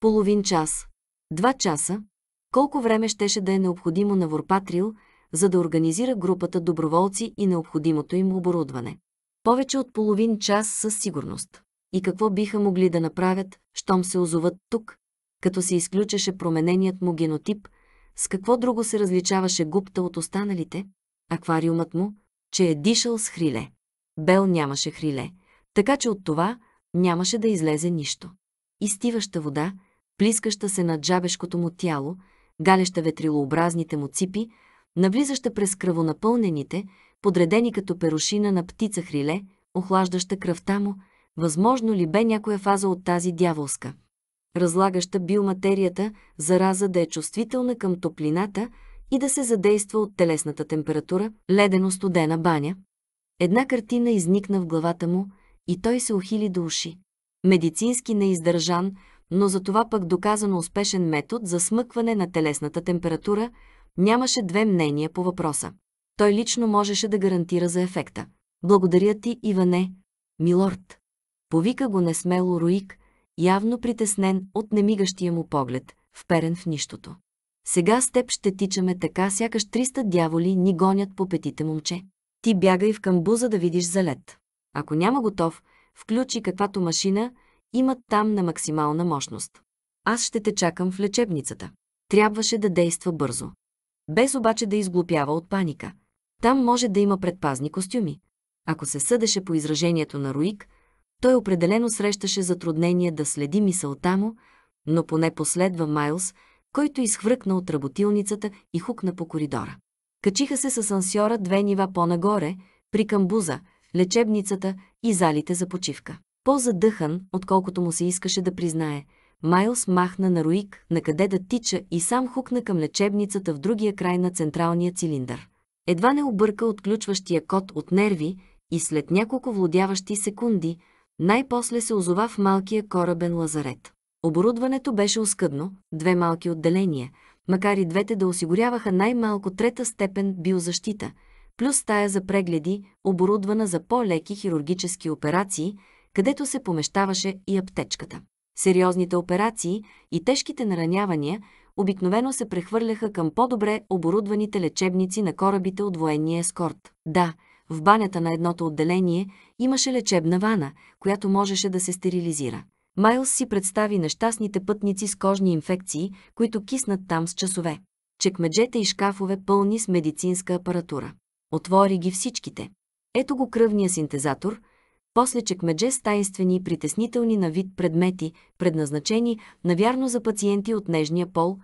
Половин час. Два часа. Колко време щеше да е необходимо на Ворпатрил, за да организира групата доброволци и необходимото им оборудване. Повече от половин час със сигурност. И какво биха могли да направят, щом се озоват тук? Като се изключеше промененият му генотип, с какво друго се различаваше гупта от останалите? Аквариумът му, че е дишал с хриле. Бел нямаше хриле, така че от това нямаше да излезе нищо. Изтиваща вода, плискаща се над жабешкото му тяло, галеща ветрилообразните му ципи, навлизаща през кръвонапълнените, подредени като перушина на птица хриле, охлаждаща кръвта му, възможно ли бе някоя фаза от тази дяволска. Разлагаща биоматерията, зараза да е чувствителна към топлината и да се задейства от телесната температура, ледено-студена баня. Една картина изникна в главата му и той се ухили до уши. Медицински неиздържан, но за това пък доказано успешен метод за смъкване на телесната температура – Нямаше две мнения по въпроса. Той лично можеше да гарантира за ефекта. Благодаря ти, Иване, милорд. Повика го несмело Руик, явно притеснен от немигащия му поглед, вперен в нищото. Сега с теб ще тичаме така, сякаш 300 дяволи ни гонят по петите момче. Ти бягай в камбуза да видиш залет. Ако няма готов, включи каквато машина имат там на максимална мощност. Аз ще те чакам в лечебницата. Трябваше да действа бързо без обаче да изглупява от паника. Там може да има предпазни костюми. Ако се съдеше по изражението на Руик, той определено срещаше затруднение да следи мисълта му, но поне последва Майлз, който изхвъркна от работилницата и хукна по коридора. Качиха се с асансьора две нива по-нагоре, при камбуза, лечебницата и залите за почивка. По-задъхан, отколкото му се искаше да признае, Майлс махна на Руик, на къде да тича и сам хукна към лечебницата в другия край на централния цилиндър. Едва не обърка отключващия код от нерви и след няколко владяващи секунди, най-после се озова в малкия корабен лазарет. Оборудването беше оскъдно, две малки отделения, макар и двете да осигуряваха най-малко трета степен биозащита, плюс стая за прегледи, оборудвана за по-леки хирургически операции, където се помещаваше и аптечката. Сериозните операции и тежките наранявания обикновено се прехвърляха към по-добре оборудваните лечебници на корабите от военния ескорт. Да, в банята на едното отделение имаше лечебна вана, която можеше да се стерилизира. Майлс си представи нещастните пътници с кожни инфекции, които киснат там с часове. Чекмеджета и шкафове пълни с медицинска апаратура. Отвори ги всичките. Ето го кръвния синтезатор – после чекмедже с таинствени и притеснителни на вид предмети, предназначени, навярно за пациенти от нежния пол,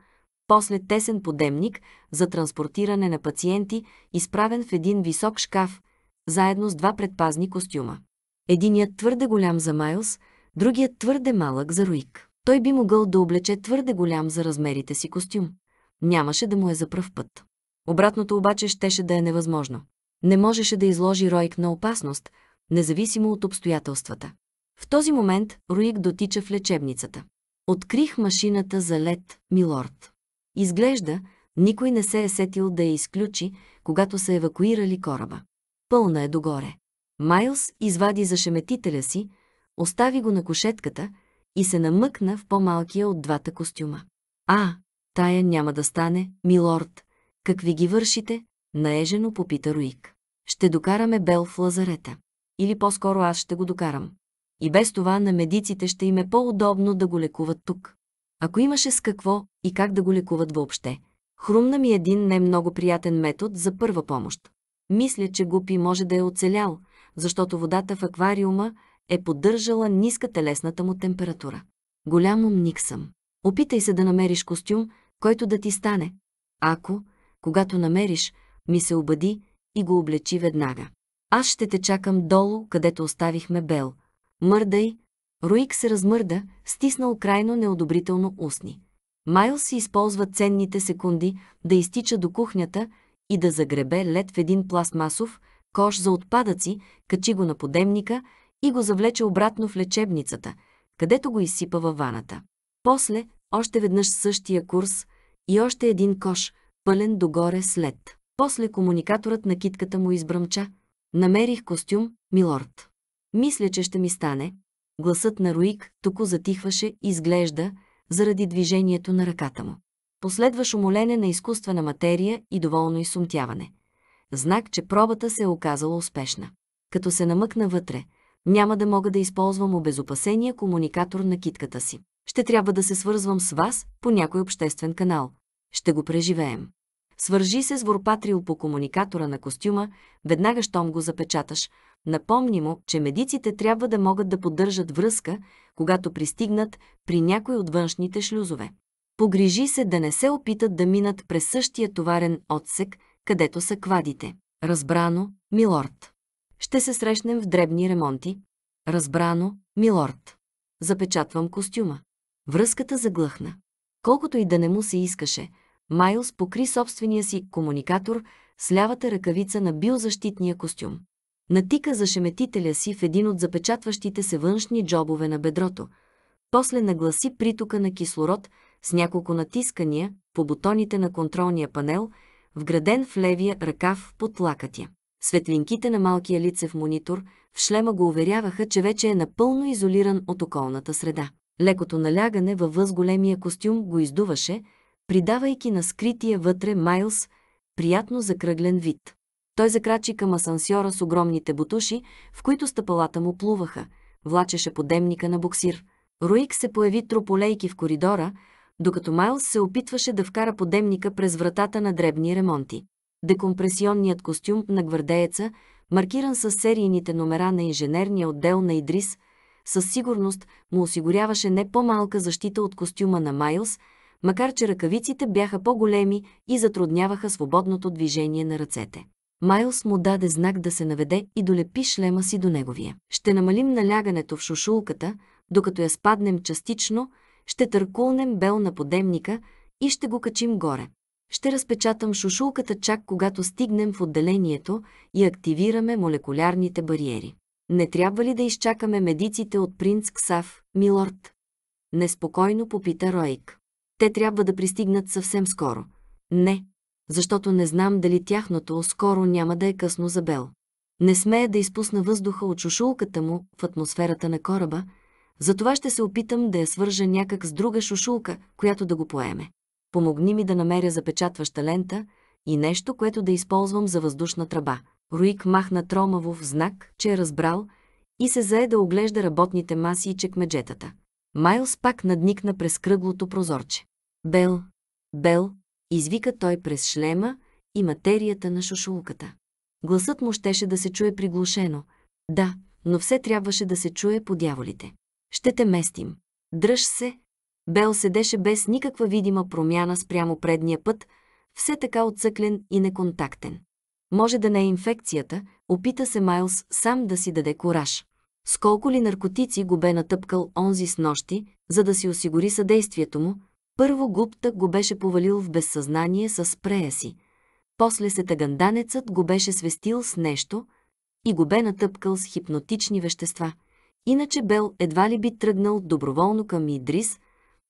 после тесен подемник за транспортиране на пациенти, изправен в един висок шкаф, заедно с два предпазни костюма. Единият твърде голям за Майлз, другият твърде малък за Руик. Той би могъл да облече твърде голям за размерите си костюм. Нямаше да му е за пръв път. Обратното обаче щеше да е невъзможно. Не можеше да изложи Ройк на опасност, независимо от обстоятелствата. В този момент Руик дотича в лечебницата. Открих машината за лед, милорд. Изглежда, никой не се е сетил да я изключи, когато са евакуирали кораба. Пълна е догоре. Майлз извади зашеметителя си, остави го на кошетката и се намъкна в по-малкия от двата костюма. А, тая няма да стане, милорд. Какви ги вършите? Наежено попита Руик. Ще докараме Бел в лазарета или по-скоро аз ще го докарам. И без това на медиците ще им е по-удобно да го лекуват тук. Ако имаше с какво и как да го лекуват въобще. Хрумна ми един не много приятен метод за първа помощ. Мисля, че Гупи може да е оцелял, защото водата в аквариума е поддържала ниска телесната му температура. Голям умник съм. Опитай се да намериш костюм, който да ти стане. Ако, когато намериш, ми се обади и го облечи веднага. Аз ще те чакам долу, където оставихме Бел. Мърдай. Руик се размърда, стиснал крайно неодобрително устни. Майлс си използва ценните секунди да изтича до кухнята и да загребе лед в един пластмасов кош за отпадъци, качи го на подемника и го завлече обратно в лечебницата, където го изсипа във ваната. После, още веднъж същия курс и още един кош, пълен догоре след. После комуникаторът на китката му избръмча – Намерих костюм, милорд. Мисля, че ще ми стане. Гласът на Руик току затихваше, изглежда, заради движението на ръката му. Последваш умолене на изкуствена материя и доволно изсумтяване. Знак, че пробата се е оказала успешна. Като се намъкна вътре, няма да мога да използвам обезопасения комуникатор на китката си. Ще трябва да се свързвам с вас по някой обществен канал. Ще го преживеем. Свържи се с Ворпатрио по комуникатора на костюма, веднага щом го запечаташ. Напомни му, че медиците трябва да могат да поддържат връзка, когато пристигнат при някой от външните шлюзове. Погрижи се да не се опитат да минат през същия товарен отсек, където са квадите. Разбрано, милорд. Ще се срещнем в дребни ремонти. Разбрано, милорд. Запечатвам костюма. Връзката заглъхна. Колкото и да не му се искаше, Майлз покри собствения си комуникатор с лявата ръкавица на биозащитния костюм. Натика за шеметителя си в един от запечатващите се външни джобове на бедрото. После нагласи притока на кислород с няколко натискания по бутоните на контролния панел, вграден в левия ръкав под лакътя. Светлинките на малкия лицев монитор в шлема го уверяваха, че вече е напълно изолиран от околната среда. Лекото налягане във възголемия костюм го издуваше – придавайки на скрития вътре Майлс приятно закръглен вид. Той закрачи към асансьора с огромните бутуши, в които стъпалата му плуваха, влачеше подемника на буксир. Руик се появи трополейки в коридора, докато Майлс се опитваше да вкара подемника през вратата на дребни ремонти. Декомпресионният костюм на гвардееца, маркиран с серийните номера на инженерния отдел на Идрис, със сигурност му осигуряваше не по-малка защита от костюма на Майлс, макар че ръкавиците бяха по-големи и затрудняваха свободното движение на ръцете. Майлс му даде знак да се наведе и долепи шлема си до неговия. Ще намалим налягането в шушулката, докато я спаднем частично, ще търкулнем бел на подемника и ще го качим горе. Ще разпечатам шушулката чак когато стигнем в отделението и активираме молекулярните бариери. Не трябва ли да изчакаме медиците от принц Ксав, милорд? Неспокойно попита Ройк. Те трябва да пристигнат съвсем скоро. Не, защото не знам дали тяхното скоро няма да е късно за Бел. Не смея да изпусна въздуха от шушулката му в атмосферата на кораба, затова ще се опитам да я свържа някак с друга шушулка, която да го поеме. Помогни ми да намеря запечатваща лента и нещо, което да използвам за въздушна тръба. Руик махна тромаво в знак, че е разбрал и се зае да оглежда работните маси и чекмеджетата. Майлс пак надникна през кръглото прозорче. Бел, Бел, извика той през шлема и материята на шушулката. Гласът му щеше да се чуе приглушено. Да, но все трябваше да се чуе по дяволите. Ще те местим. Дръж се. Бел седеше без никаква видима промяна спрямо предния път, все така отсъклен и неконтактен. Може да не е инфекцията, опита се Майлс сам да си даде кораж. Сколко ли наркотици го бе натъпкал онзи с нощи, за да си осигури съдействието му, първо гупта го беше повалил в безсъзнание с спрея си. После се го беше свестил с нещо и го бе натъпкал с хипнотични вещества. Иначе Бел едва ли би тръгнал доброволно към Идрис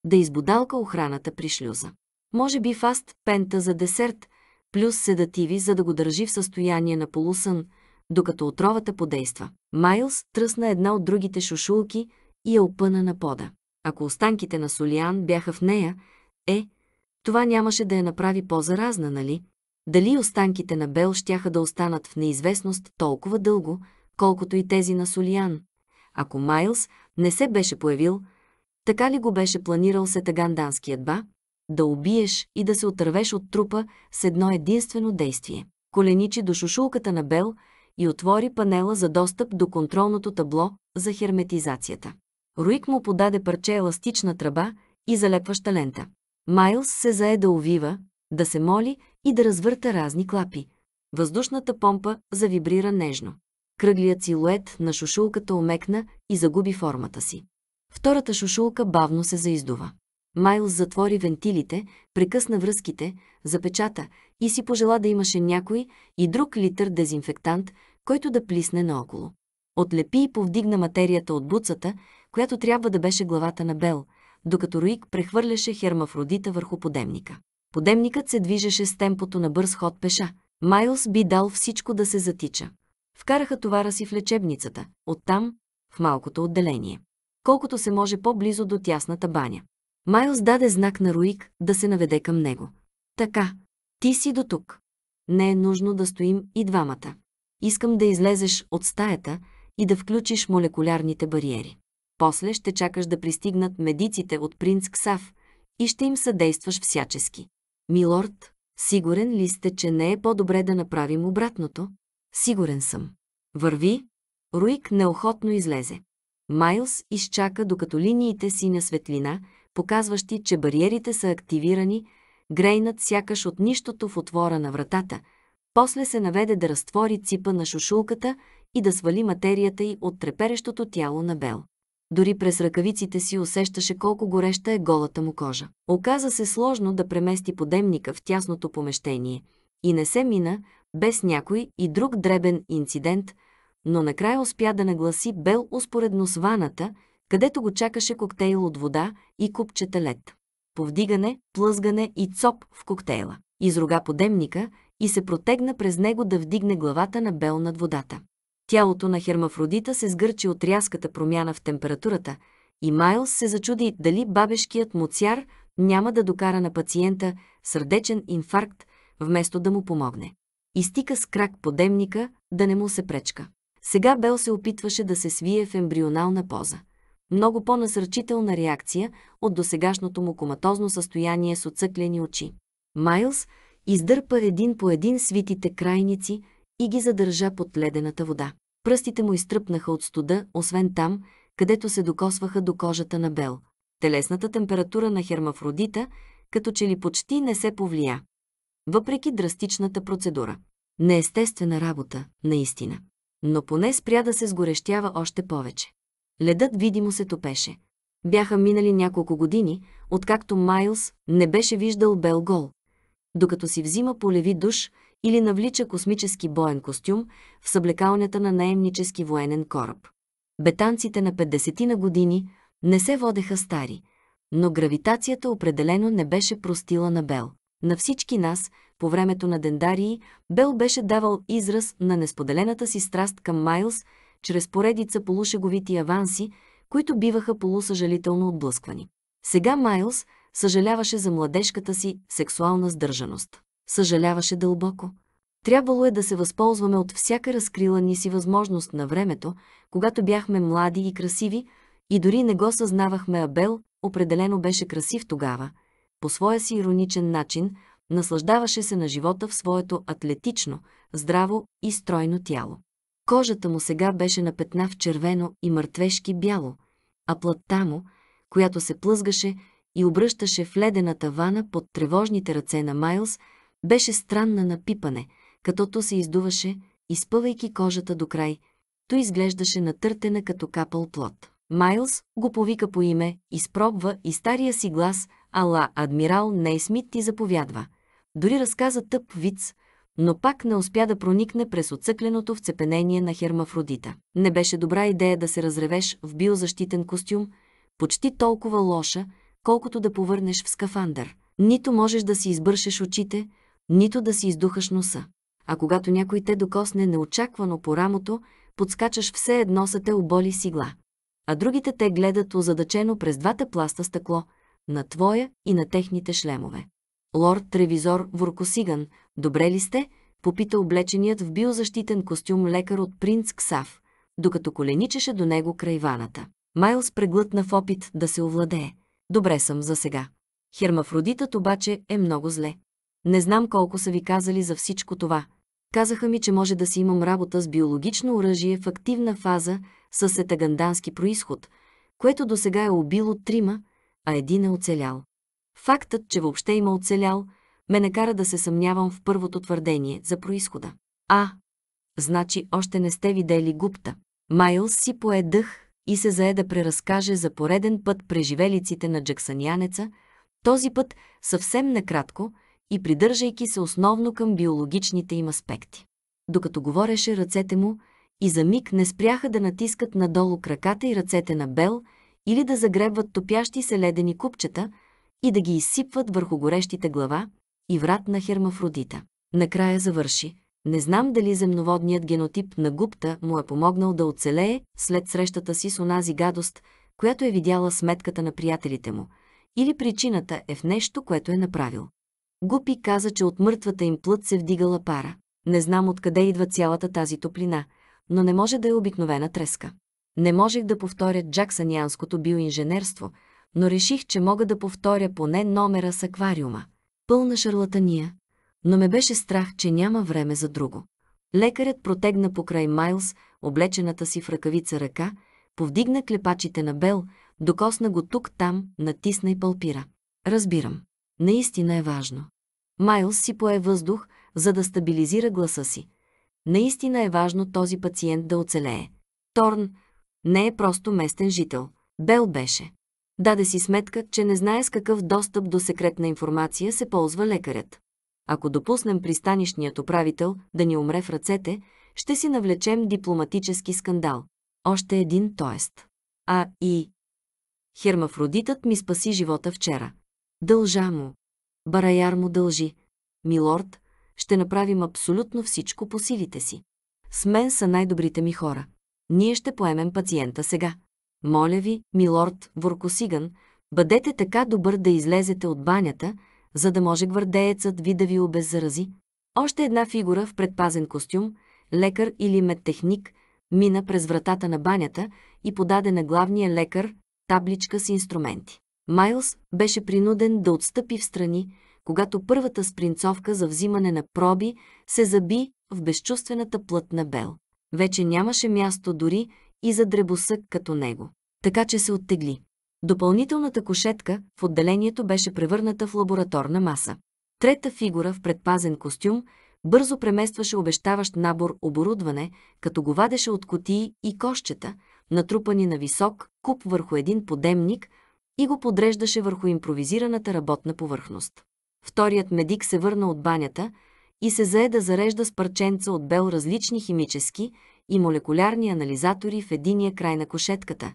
да избудалка охраната при шлюза. Може би фаст пента за десерт, плюс седативи, за да го държи в състояние на полусън, докато отровата подейства. Майлс тръсна една от другите шушулки и я опъна на пода. Ако останките на Солиан бяха в нея, е, това нямаше да я направи по-заразна, нали? Дали останките на Бел щяха да останат в неизвестност толкова дълго, колкото и тези на Солиан? Ако Майлз не се беше появил, така ли го беше планирал сетаганданският ба? Да убиеш и да се отървеш от трупа с едно единствено действие. Коленичи до шушулката на Бел и отвори панела за достъп до контролното табло за херметизацията. Руик му подаде парче еластична тръба и залепваща лента. Майлс се зае да увива, да се моли и да развърта разни клапи. Въздушната помпа завибрира нежно. Кръглият силует на шушулката омекна и загуби формата си. Втората шушулка бавно се заиздува. Майлз затвори вентилите, прекъсна връзките, запечата и си пожела да имаше някой и друг литър дезинфектант, който да плисне наоколо. Отлепи и повдигна материята от буцата която трябва да беше главата на Бел, докато Руик прехвърляше хермафродита върху подемника. Подемникът се движеше с темпото на бърз ход пеша. Майлс би дал всичко да се затича. Вкараха товара си в лечебницата, оттам в малкото отделение. Колкото се може по-близо до тясната баня. Майлс даде знак на Руик да се наведе към него. Така, ти си до тук. Не е нужно да стоим и двамата. Искам да излезеш от стаята и да включиш молекулярните бариери. После ще чакаш да пристигнат медиците от принц Ксав и ще им съдействаш всячески. Милорд, сигурен ли сте, че не е по-добре да направим обратното? Сигурен съм. Върви. Руик неохотно излезе. Майлс изчака докато линиите си на светлина, показващи, че бариерите са активирани, грейнат сякаш от нищото в отвора на вратата, после се наведе да разтвори ципа на шушулката и да свали материята й от треперещото тяло на Бел. Дори през ръкавиците си усещаше колко гореща е голата му кожа. Оказа се сложно да премести подемника в тясното помещение и не се мина без някой и друг дребен инцидент, но накрая успя да нагласи бел успоредно с ваната, където го чакаше коктейл от вода и купчета лед. Повдигане, плъзгане и цоп в коктейла. Изруга подемника и се протегна през него да вдигне главата на бел над водата. Тялото на хермафродита се сгърчи от рязката промяна в температурата и Майлс се зачуди дали бабешкият му цяр няма да докара на пациента сърдечен инфаркт, вместо да му помогне. Изтика с крак подемника, да не му се пречка. Сега Бел се опитваше да се свие в ембрионална поза. Много по-насърчителна реакция от досегашното му коматозно състояние с отцъклени очи. Майлс издърпа един по един свитите крайници и ги задържа под ледената вода. Пръстите му изтръпнаха от студа, освен там, където се докосваха до кожата на Бел. Телесната температура на хермафродита като че ли почти не се повлия. Въпреки драстичната процедура. Неестествена работа, наистина. Но поне спря да се сгорещява още повече. Ледът видимо се топеше. Бяха минали няколко години, откакто Майлз не беше виждал Бел гол. Докато си взима полеви душ, или навлича космически боен костюм в съблекалнята на наемнически военен кораб. Бетанците на 50 ти на години не се водеха стари, но гравитацията определено не беше простила на Бел. На всички нас, по времето на Дендарии, Бел беше давал израз на несподелената си страст към Майлз чрез поредица полушеговити аванси, които биваха полусъжалително отблъсквани. Сега Майлз съжаляваше за младежката си сексуална сдържаност. Съжаляваше дълбоко. Трябвало е да се възползваме от всяка разкрила ни си възможност на времето, когато бяхме млади и красиви, и дори не го съзнавахме Абел, определено беше красив тогава. По своя си ироничен начин, наслаждаваше се на живота в своето атлетично, здраво и стройно тяло. Кожата му сега беше напетна в червено и мъртвешки бяло, а плътта му, която се плъзгаше и обръщаше в ледената вана под тревожните ръце на Майлз, беше странна на пипане, като се издуваше, изпъвайки кожата до край. То изглеждаше натъртена като капал плод. Майлз го повика по име, изпробва и стария си глас «Ала, адмирал Нейсмит е ти заповядва». Дори разказа тъп виц, но пак не успя да проникне през оцъкленото вцепенение на хермафродита. Не беше добра идея да се разревеш в биозащитен костюм, почти толкова лоша, колкото да повърнеш в скафандър. Нито можеш да си избършеш очите, нито да си издухаш носа. А когато някой те докосне неочаквано по рамото, подскачаш все едно са те оболи с игла. А другите те гледат озадачено през двата пласта стъкло, на твоя и на техните шлемове. Лорд Тревизор, Воркосиган, добре ли сте? Попита облеченият в биозащитен костюм лекар от принц Ксав, докато коленичеше до него край ваната. Майлс преглътна в опит да се овладее. Добре съм за сега. Хермафродитът обаче е много зле. Не знам колко са ви казали за всичко това. Казаха ми, че може да си имам работа с биологично оръжие в активна фаза с етагандански происход, което до сега е убило трима, а един е оцелял. Фактът, че въобще има оцелял, ме накара да се съмнявам в първото твърдение за происхода. А, значи още не сте видели гупта. Майлс си пое дъх и се зае да преразкаже за пореден път преживелиците на джаксанянеца. този път съвсем накратко, и придържайки се основно към биологичните им аспекти. Докато говореше ръцете му, и за миг не спряха да натискат надолу краката и ръцете на Бел или да загребват топящи се ледени купчета и да ги изсипват върху горещите глава и врат на Хермафродита. Накрая завърши. Не знам дали земноводният генотип на гупта му е помогнал да оцелее след срещата си с онази гадост, която е видяла сметката на приятелите му, или причината е в нещо, което е направил. Гупи каза, че от мъртвата им плът се вдигала пара. Не знам откъде идва цялата тази топлина, но не може да е обикновена треска. Не можех да повторя джаксанианското биоинженерство, но реших, че мога да повторя поне номера с аквариума. Пълна шарлатания, но ме беше страх, че няма време за друго. Лекарят протегна покрай Майлз, облечената си в ръкавица ръка, повдигна клепачите на Бел, докосна го тук-там, натисна и палпира. Разбирам. Наистина е важно. Майлс си пое въздух, за да стабилизира гласа си. Наистина е важно този пациент да оцелее. Торн не е просто местен жител. Бел беше. Даде си сметка, че не знае с какъв достъп до секретна информация се ползва лекарят. Ако допуснем пристанищният управител да ни умре в ръцете, ще си навлечем дипломатически скандал. Още един, т.е. А и... Хермафродитът ми спаси живота вчера. Дължа му. Бараяр му дължи. Милорд, ще направим абсолютно всичко по силите си. С мен са най-добрите ми хора. Ние ще поемем пациента сега. Моля ви, милорд Воркосиган, бъдете така добър да излезете от банята, за да може гвардеецът ви да ви обеззарази. Още една фигура в предпазен костюм, лекар или медтехник, мина през вратата на банята и подаде на главния лекар табличка с инструменти. Майлс беше принуден да отстъпи в страни, когато първата спринцовка за взимане на проби се заби в безчувствената плът на Бел. Вече нямаше място дори и за дребосък като него. Така че се оттегли. Допълнителната кошетка в отделението беше превърната в лабораторна маса. Трета фигура в предпазен костюм бързо преместваше обещаващ набор оборудване, като го вадеше от котии и кошчета, натрупани на висок куп върху един подемник – и го подреждаше върху импровизираната работна повърхност. Вторият медик се върна от банята и се зае да зарежда с парченца от бел различни химически и молекулярни анализатори в единия край на кошетката,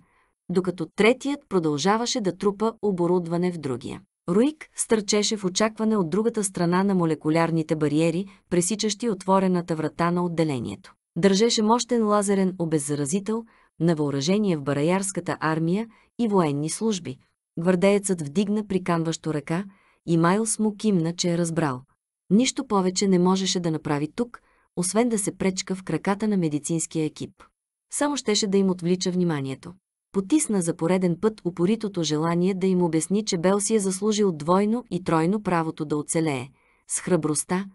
докато третият продължаваше да трупа оборудване в другия. Руик стърчеше в очакване от другата страна на молекулярните бариери, пресичащи отворената врата на отделението. Държеше мощен лазерен обеззаразител на въоръжение в бараярската армия и военни служби – Гвардеецът вдигна приканващо ръка и Майлс му кимна, че е разбрал. Нищо повече не можеше да направи тук, освен да се пречка в краката на медицинския екип. Само щеше да им отвлича вниманието. Потисна за пореден път упоритото желание да им обясни, че Бел си е заслужил двойно и тройно правото да оцелее, с храбростта,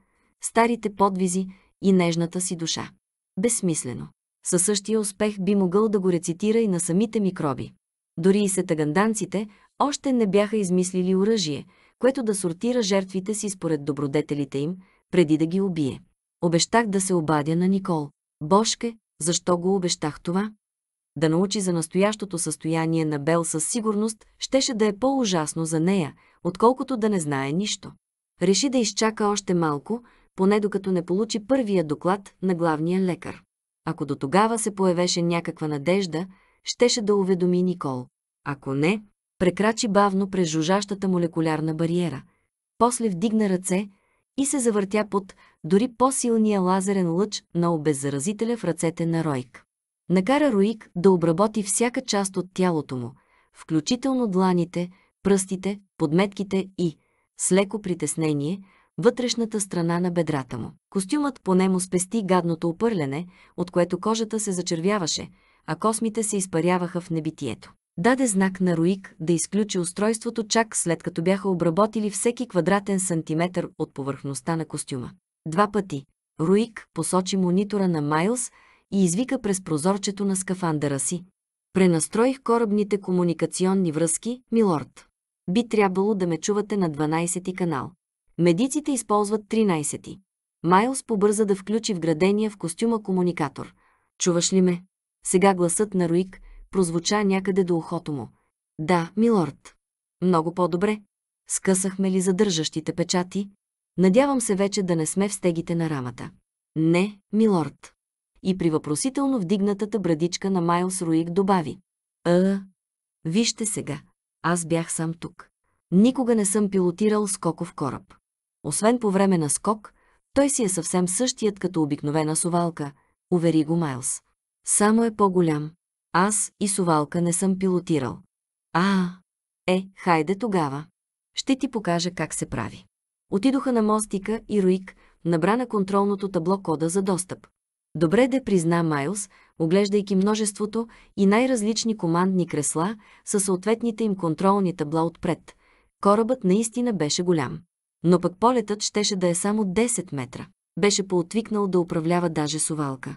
старите подвизи и нежната си душа. Безсмислено. Със същия успех би могъл да го рецитира и на самите микроби. Дори и сетаганданците, още не бяха измислили оръжие, което да сортира жертвите си според добродетелите им, преди да ги убие. Обещах да се обадя на Никол. Бошке, защо го обещах това? Да научи за настоящото състояние на Бел със сигурност, щеше да е по-ужасно за нея, отколкото да не знае нищо. Реши да изчака още малко, поне докато не получи първия доклад на главния лекар. Ако до тогава се появеше някаква надежда, щеше да уведоми Никол. Ако не, прекрачи бавно през жужащата молекулярна бариера, после вдигна ръце и се завъртя под дори по-силния лазерен лъч на обеззаразителя в ръцете на Ройк. Накара Роик да обработи всяка част от тялото му, включително дланите, пръстите, подметките и, с леко притеснение, вътрешната страна на бедрата му. Костюмът поне му спести гадното опърляне, от което кожата се зачервяваше, а космите се изпаряваха в небитието даде знак на Руик да изключи устройството чак след като бяха обработили всеки квадратен сантиметр от повърхността на костюма. Два пъти. Руик посочи монитора на Майлз и извика през прозорчето на скафандъра си. Пренастроих корабните комуникационни връзки, милорд. Би трябвало да ме чувате на 12-ти канал. Медиците използват 13-ти. Майлз побърза да включи вградения в костюма комуникатор. Чуваш ли ме? Сега гласът на Руик – прозвуча някъде до ухото му. Да, милорд. Много по-добре. Скъсахме ли задържащите печати? Надявам се вече да не сме в стегите на рамата. Не, милорд. И при въпросително вдигнатата брадичка на Майлс Руик добави. А, е, вижте сега, аз бях сам тук. Никога не съм пилотирал скоков кораб. Освен по време на скок, той си е съвсем същият като обикновена совалка, увери го Майлс. Само е по-голям, аз и сувалка не съм пилотирал. А, е, хайде тогава. Ще ти покажа как се прави. Отидоха на мостика и Руик набра на контролното табло кода за достъп. Добре да призна Майлз, оглеждайки множеството и най-различни командни кресла със съответните им контролни табла отпред. Корабът наистина беше голям. Но пък полетът щеше да е само 10 метра. Беше поотвикнал да управлява даже сувалка.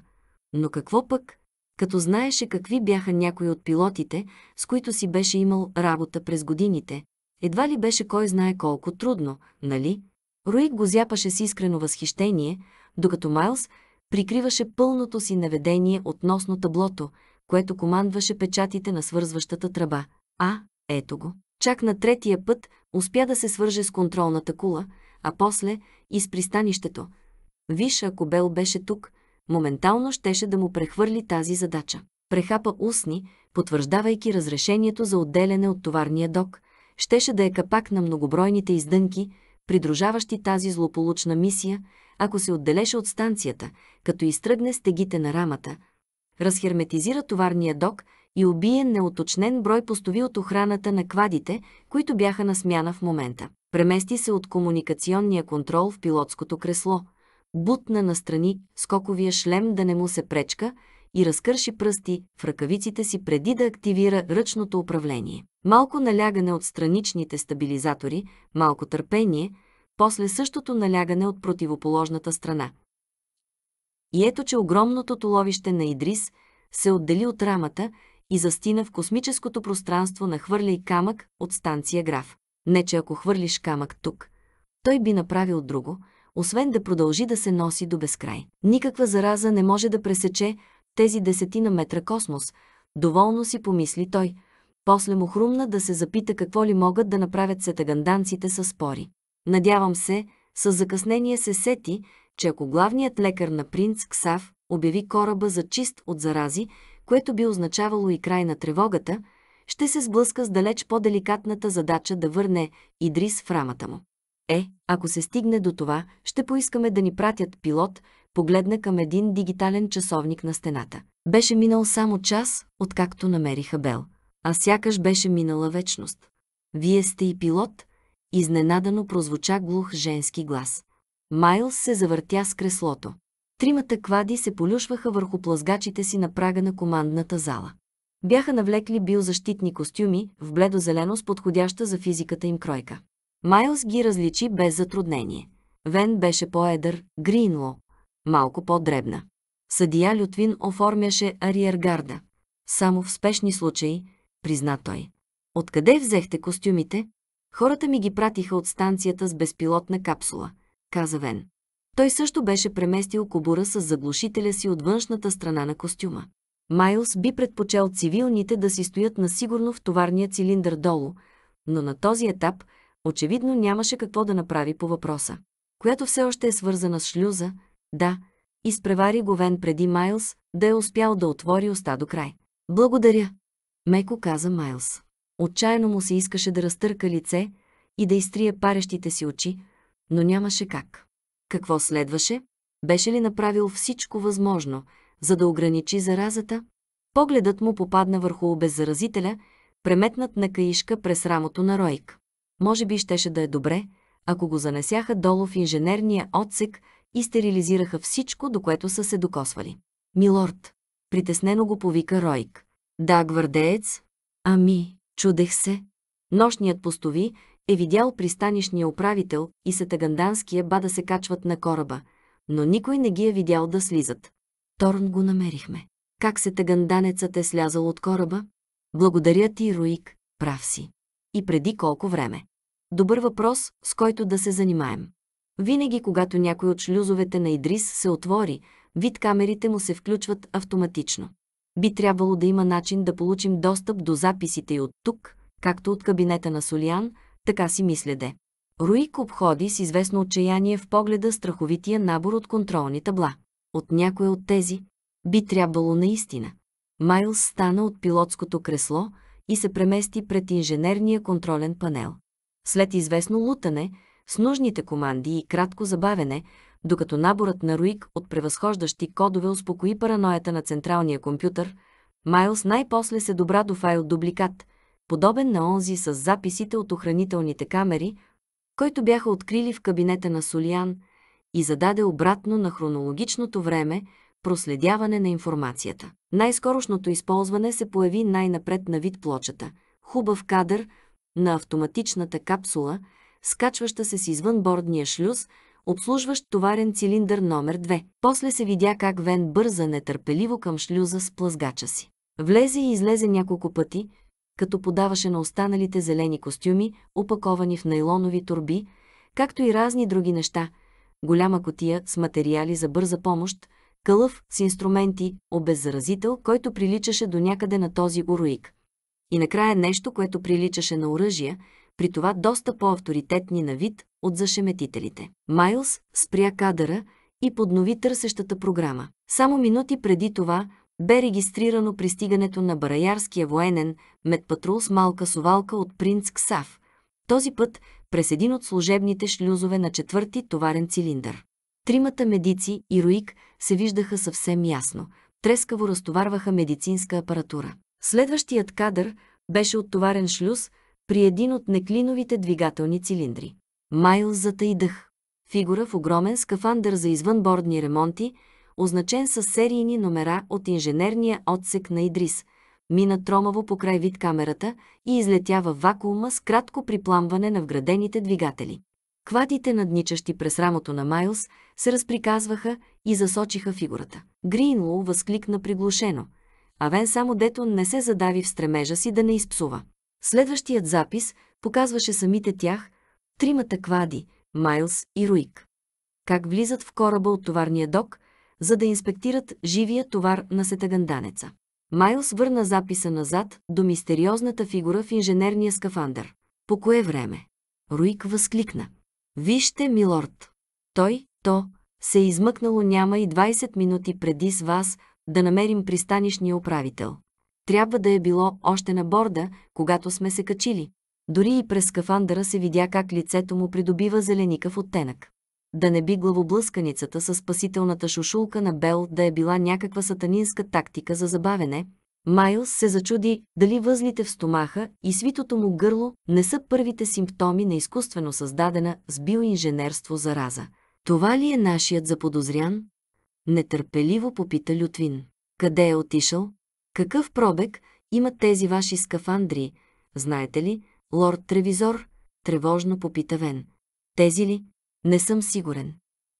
Но какво пък, като знаеше какви бяха някои от пилотите, с които си беше имал работа през годините. Едва ли беше кой знае колко трудно, нали? Руик го зяпаше с искрено възхищение, докато Майлз прикриваше пълното си наведение относно таблото, което командваше печатите на свързващата тръба. А, ето го. Чак на третия път успя да се свърже с контролната кула, а после и с пристанището. Виж, ако Бел беше тук, моментално щеше да му прехвърли тази задача. Прехапа устни, потвърждавайки разрешението за отделяне от товарния док, щеше да е капак на многобройните издънки, придружаващи тази злополучна мисия, ако се отделеше от станцията, като изтръгне стегите на рамата, разхерметизира товарния док и убие неоточнен брой постови от охраната на квадите, които бяха на смяна в момента. Премести се от комуникационния контрол в пилотското кресло – бутна настрани скоковия шлем да не му се пречка и разкърши пръсти в ръкавиците си преди да активира ръчното управление. Малко налягане от страничните стабилизатори, малко търпение, после същото налягане от противоположната страна. И ето, че огромното толовище на Идрис се отдели от рамата и застина в космическото пространство нахвърляй камък от станция Граф. Не, че ако хвърлиш камък тук, той би направил друго – освен да продължи да се носи до безкрай. Никаква зараза не може да пресече тези десетина метра космос, доволно си помисли той. После му хрумна да се запита какво ли могат да направят сетаганданците с спори. Надявам се, с закъснение се сети, че ако главният лекар на принц Ксав обяви кораба за чист от зарази, което би означавало и край на тревогата, ще се сблъска с далеч по-деликатната задача да върне Идрис в рамата му. Е, ако се стигне до това, ще поискаме да ни пратят пилот, погледна към един дигитален часовник на стената. Беше минал само час, откакто намериха Бел. А сякаш беше минала вечност. Вие сте и пилот? Изненадано прозвуча глух женски глас. Майлс се завъртя с креслото. Тримата квади се полюшваха върху плазгачите си на прага на командната зала. Бяха навлекли биозащитни костюми в бледо-зелено с подходяща за физиката им кройка. Майлз ги различи без затруднение. Вен беше по-едър, Гринло, малко по-дребна. Съдия Лютвин оформяше ариергарда. Само в спешни случаи, призна той. Откъде взехте костюмите? Хората ми ги пратиха от станцията с безпилотна капсула, каза Вен. Той също беше преместил кобура с заглушителя си от външната страна на костюма. Майлз би предпочел цивилните да си стоят на сигурно в товарния цилиндър долу, но на този етап – очевидно нямаше какво да направи по въпроса, която все още е свързана с шлюза, да, изпревари Говен преди Майлс да е успял да отвори уста до край. Благодаря, меко каза Майлс. Отчаяно му се искаше да разтърка лице и да изтрие парещите си очи, но нямаше как. Какво следваше? Беше ли направил всичко възможно, за да ограничи заразата? Погледът му попадна върху обеззаразителя, преметнат на каишка през рамото на Ройк може би щеше да е добре, ако го занесяха долу в инженерния отсек и стерилизираха всичко, до което са се докосвали. Милорд, притеснено го повика Ройк. Да, гвардеец. Ами, чудех се. Нощният постови е видял пристанишния управител и сатаганданския ба да се качват на кораба, но никой не ги е видял да слизат. Торн го намерихме. Как се тъганданецът е слязал от кораба? Благодаря ти, Руик, прав си. И преди колко време? добър въпрос, с който да се занимаем. Винаги, когато някой от шлюзовете на Идрис се отвори, вид камерите му се включват автоматично. Би трябвало да има начин да получим достъп до записите и от тук, както от кабинета на Солиан, така си мисля де. Руик обходи с известно отчаяние в погледа страховития набор от контролни табла. От някой от тези би трябвало наистина. Майлс стана от пилотското кресло и се премести пред инженерния контролен панел. След известно лутане, с нужните команди и кратко забавене, докато наборът на Руик от превъзхождащи кодове успокои параноята на централния компютър, Майлс най-после се добра до файл дубликат, подобен на онзи с записите от охранителните камери, който бяха открили в кабинета на Солиан и зададе обратно на хронологичното време проследяване на информацията. Най-скорошното използване се появи най-напред на вид плочата. Хубав кадър – на автоматичната капсула, скачваща се с извънбордния шлюз, обслужващ товарен цилиндър номер 2. После се видя как Вен бърза нетърпеливо към шлюза с плъзгача си. Влезе и излезе няколко пъти, като подаваше на останалите зелени костюми, опаковани в нейлонови турби, както и разни други неща – голяма котия с материали за бърза помощ, кълъв с инструменти, обеззаразител, който приличаше до някъде на този уроик – и накрая нещо, което приличаше на оръжия, при това доста по-авторитетни на вид от зашеметителите. Майлз спря кадъра и поднови търсещата програма. Само минути преди това бе регистрирано пристигането на бараярския военен медпатрул с малка совалка от принц Ксав, този път през един от служебните шлюзове на четвърти товарен цилиндър. Тримата медици и Руик се виждаха съвсем ясно, трескаво разтоварваха медицинска апаратура. Следващият кадър беше оттоварен шлюз при един от неклиновите двигателни цилиндри. Майл и Фигура в огромен скафандър за извънбордни ремонти, означен с серийни номера от инженерния отсек на Идрис, мина тромаво по край вид камерата и излетява вакуума с кратко припламване на вградените двигатели. Квадите, надничащи през рамото на Майлс, се разприказваха и засочиха фигурата. Гринлоу възкликна приглушено – Авен само дето не се задави в стремежа си да не изпсува. Следващият запис показваше самите тях, тримата квади, Майлс и Руик. Как влизат в кораба от товарния док, за да инспектират живия товар на сетаганданеца. Майлс върна записа назад до мистериозната фигура в инженерния скафандър. По кое време? Руик възкликна. Вижте, милорд! Той, то, се е измъкнало няма и 20 минути преди с вас, да намерим пристанишния управител. Трябва да е било още на борда, когато сме се качили. Дори и през скафандъра се видя как лицето му придобива зеленикав оттенък. Да не би главоблъсканицата с спасителната шушулка на Бел да е била някаква сатанинска тактика за забавене, Майлс се зачуди дали възлите в стомаха и свитото му гърло не са първите симптоми на изкуствено създадена с биоинженерство зараза. Това ли е нашият заподозрян? Нетърпеливо попита Лютвин. Къде е отишъл? Какъв пробег имат тези ваши скафандри? Знаете ли, лорд Тревизор? Тревожно попита Вен. Тези ли? Не съм сигурен.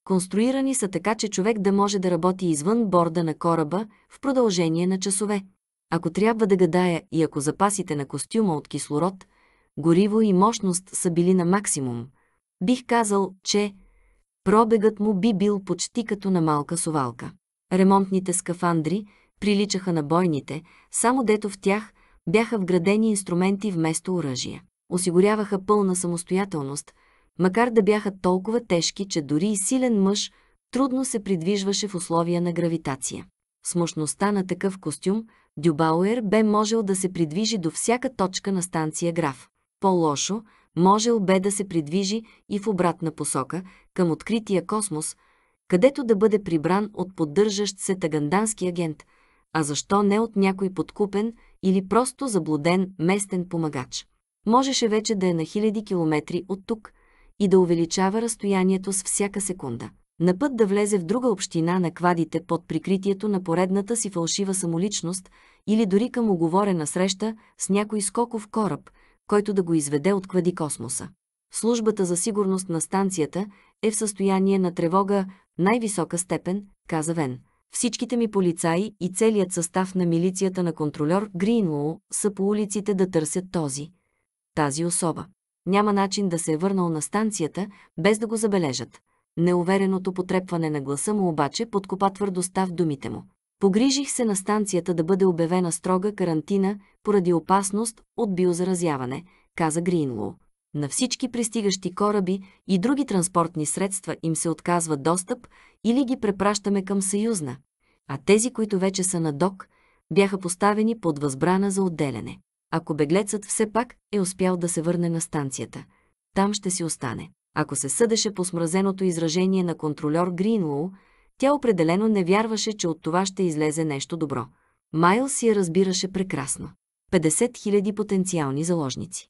Конструирани са така, че човек да може да работи извън борда на кораба в продължение на часове. Ако трябва да гадая и ако запасите на костюма от кислород, гориво и мощност са били на максимум, бих казал, че Пробегът му би бил почти като на малка совалка. Ремонтните скафандри приличаха на бойните, само дето в тях бяха вградени инструменти вместо оръжия. Осигуряваха пълна самостоятелност, макар да бяха толкова тежки, че дори и силен мъж трудно се придвижваше в условия на гравитация. С мощността на такъв костюм, Дюбауер бе можел да се придвижи до всяка точка на станция граф. По-лошо, можел бе да се придвижи и в обратна посока, към открития космос, където да бъде прибран от поддържащ се тагандански агент, а защо не от някой подкупен или просто заблуден местен помагач. Можеше вече да е на хиляди километри от тук и да увеличава разстоянието с всяка секунда. На път да влезе в друга община на квадите под прикритието на поредната си фалшива самоличност или дори към оговорена среща с някой скоков кораб – който да го изведе от квади космоса. Службата за сигурност на станцията е в състояние на тревога най-висока степен, каза Вен. Всичките ми полицаи и целият състав на милицията на контролер Гринлоу са по улиците да търсят този, тази особа. Няма начин да се е върнал на станцията, без да го забележат. Неувереното потрепване на гласа му обаче подкопа твърдостта в думите му. Погрижих се на станцията да бъде обявена строга карантина поради опасност от биозаразяване, каза Гринлоу. На всички пристигащи кораби и други транспортни средства им се отказва достъп или ги препращаме към Съюзна, а тези, които вече са на док, бяха поставени под възбрана за отделяне. Ако беглецът все пак е успял да се върне на станцията, там ще си остане. Ако се съдеше по смразеното изражение на контролер Гринлоу, тя определено не вярваше, че от това ще излезе нещо добро. Майлс я разбираше прекрасно. 50 000 потенциални заложници.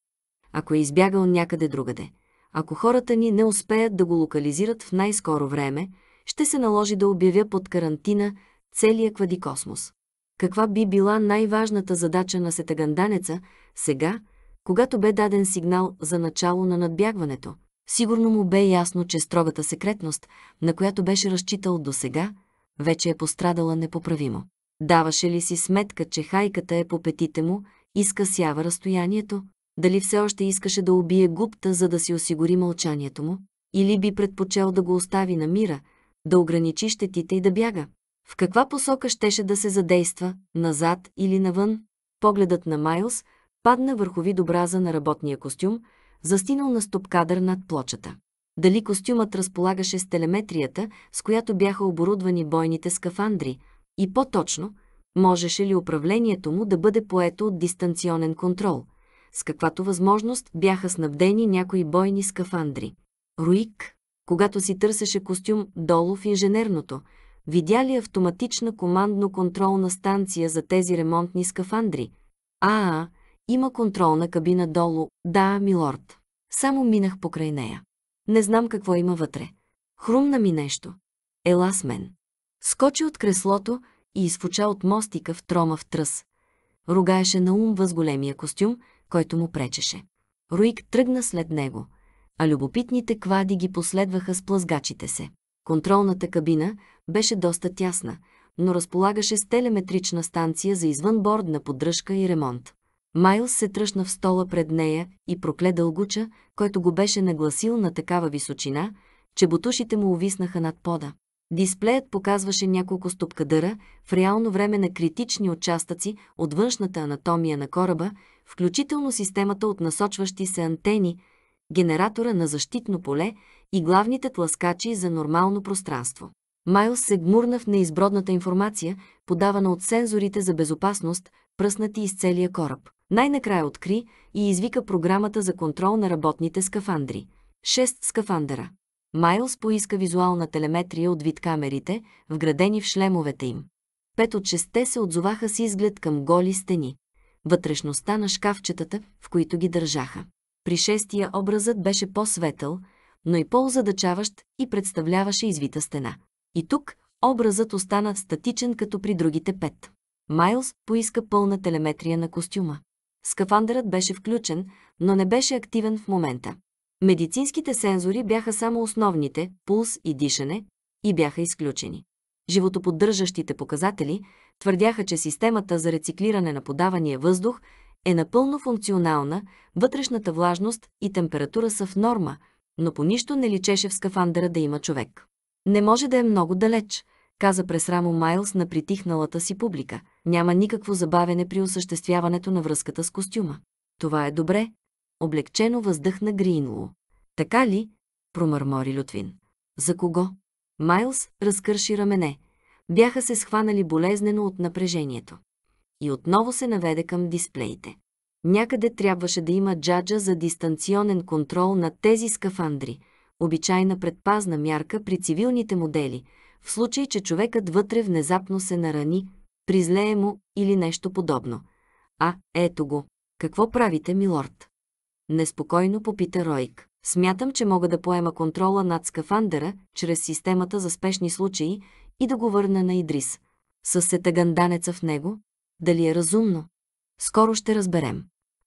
Ако е избягал някъде другаде, ако хората ни не успеят да го локализират в най-скоро време, ще се наложи да обявя под карантина целия квадикосмос. Каква би била най-важната задача на сетаганданеца сега, когато бе даден сигнал за начало на надбягването? Сигурно му бе ясно, че строгата секретност, на която беше разчитал до сега, вече е пострадала непоправимо. Даваше ли си сметка, че хайката е по петите му и скъсява разстоянието? Дали все още искаше да убие губта, за да си осигури мълчанието му? Или би предпочел да го остави на мира, да ограничи щетите и да бяга? В каква посока щеше да се задейства, назад или навън? Погледът на Майлз падна върху видобраза на работния костюм, застинал на стопкадър над плочата. Дали костюмът разполагаше с телеметрията, с която бяха оборудвани бойните скафандри, и по-точно, можеше ли управлението му да бъде поето от дистанционен контрол, с каквато възможност бяха снабдени някои бойни скафандри. Руик, когато си търсеше костюм долу в инженерното, видя ли автоматична командно-контролна станция за тези ремонтни скафандри? А, а, има контролна кабина долу. Да, милорд. Само минах покрай нея. Не знам какво има вътре. Хрумна ми нещо. Ела с мен. Скочи от креслото и изфуча от мостика в трома в тръс. Ругаеше на ум въз големия костюм, който му пречеше. Руик тръгна след него, а любопитните квади ги последваха с плъзгачите се. Контролната кабина беше доста тясна, но разполагаше с телеметрична станция за извънбордна поддръжка и ремонт. Майлс се тръщна в стола пред нея и прокле дългуча, който го беше нагласил на такава височина, че бутушите му увиснаха над пода. Дисплеят показваше няколко стопкадъра в реално време на критични участъци от външната анатомия на кораба, включително системата от насочващи се антени, генератора на защитно поле и главните тласкачи за нормално пространство. Майлс се гмурна в неизбродната информация, подавана от сензорите за безопасност, пръснати из целия кораб. Най-накрая откри и извика програмата за контрол на работните скафандри. Шест скафандъра. Майлз поиска визуална телеметрия от вид камерите, вградени в шлемовете им. Пет от шесте се отзоваха с изглед към голи стени. Вътрешността на шкафчетата, в които ги държаха. При шестия образът беше по-светъл, но и по-озадачаващ и представляваше извита стена. И тук образът остана статичен като при другите пет. Майлз поиска пълна телеметрия на костюма. Скафандърът беше включен, но не беше активен в момента. Медицинските сензори бяха само основните – пулс и дишане, и бяха изключени. Животоподдържащите показатели твърдяха, че системата за рециклиране на подавания въздух е напълно функционална, вътрешната влажност и температура са в норма, но по нищо не личеше в скафандъра да има човек. Не може да е много далеч, каза през рамо Майлс на притихналата си публика – няма никакво забавене при осъществяването на връзката с костюма. Това е добре. Облегчено въздъхна Гринло. Така ли? промърмори Лютвин. За кого? Майлс разкърши рамене. Бяха се схванали болезнено от напрежението. И отново се наведе към дисплеите. Някъде трябваше да има джаджа за дистанционен контрол на тези скафандри, обичайна предпазна мярка при цивилните модели, в случай, че човекът вътре внезапно се нарани, призлее му или нещо подобно. А, ето го. Какво правите, милорд? Неспокойно попита Ройк. Смятам, че мога да поема контрола над скафандъра чрез системата за спешни случаи и да го върна на Идрис. С сетаганданеца в него? Дали е разумно? Скоро ще разберем.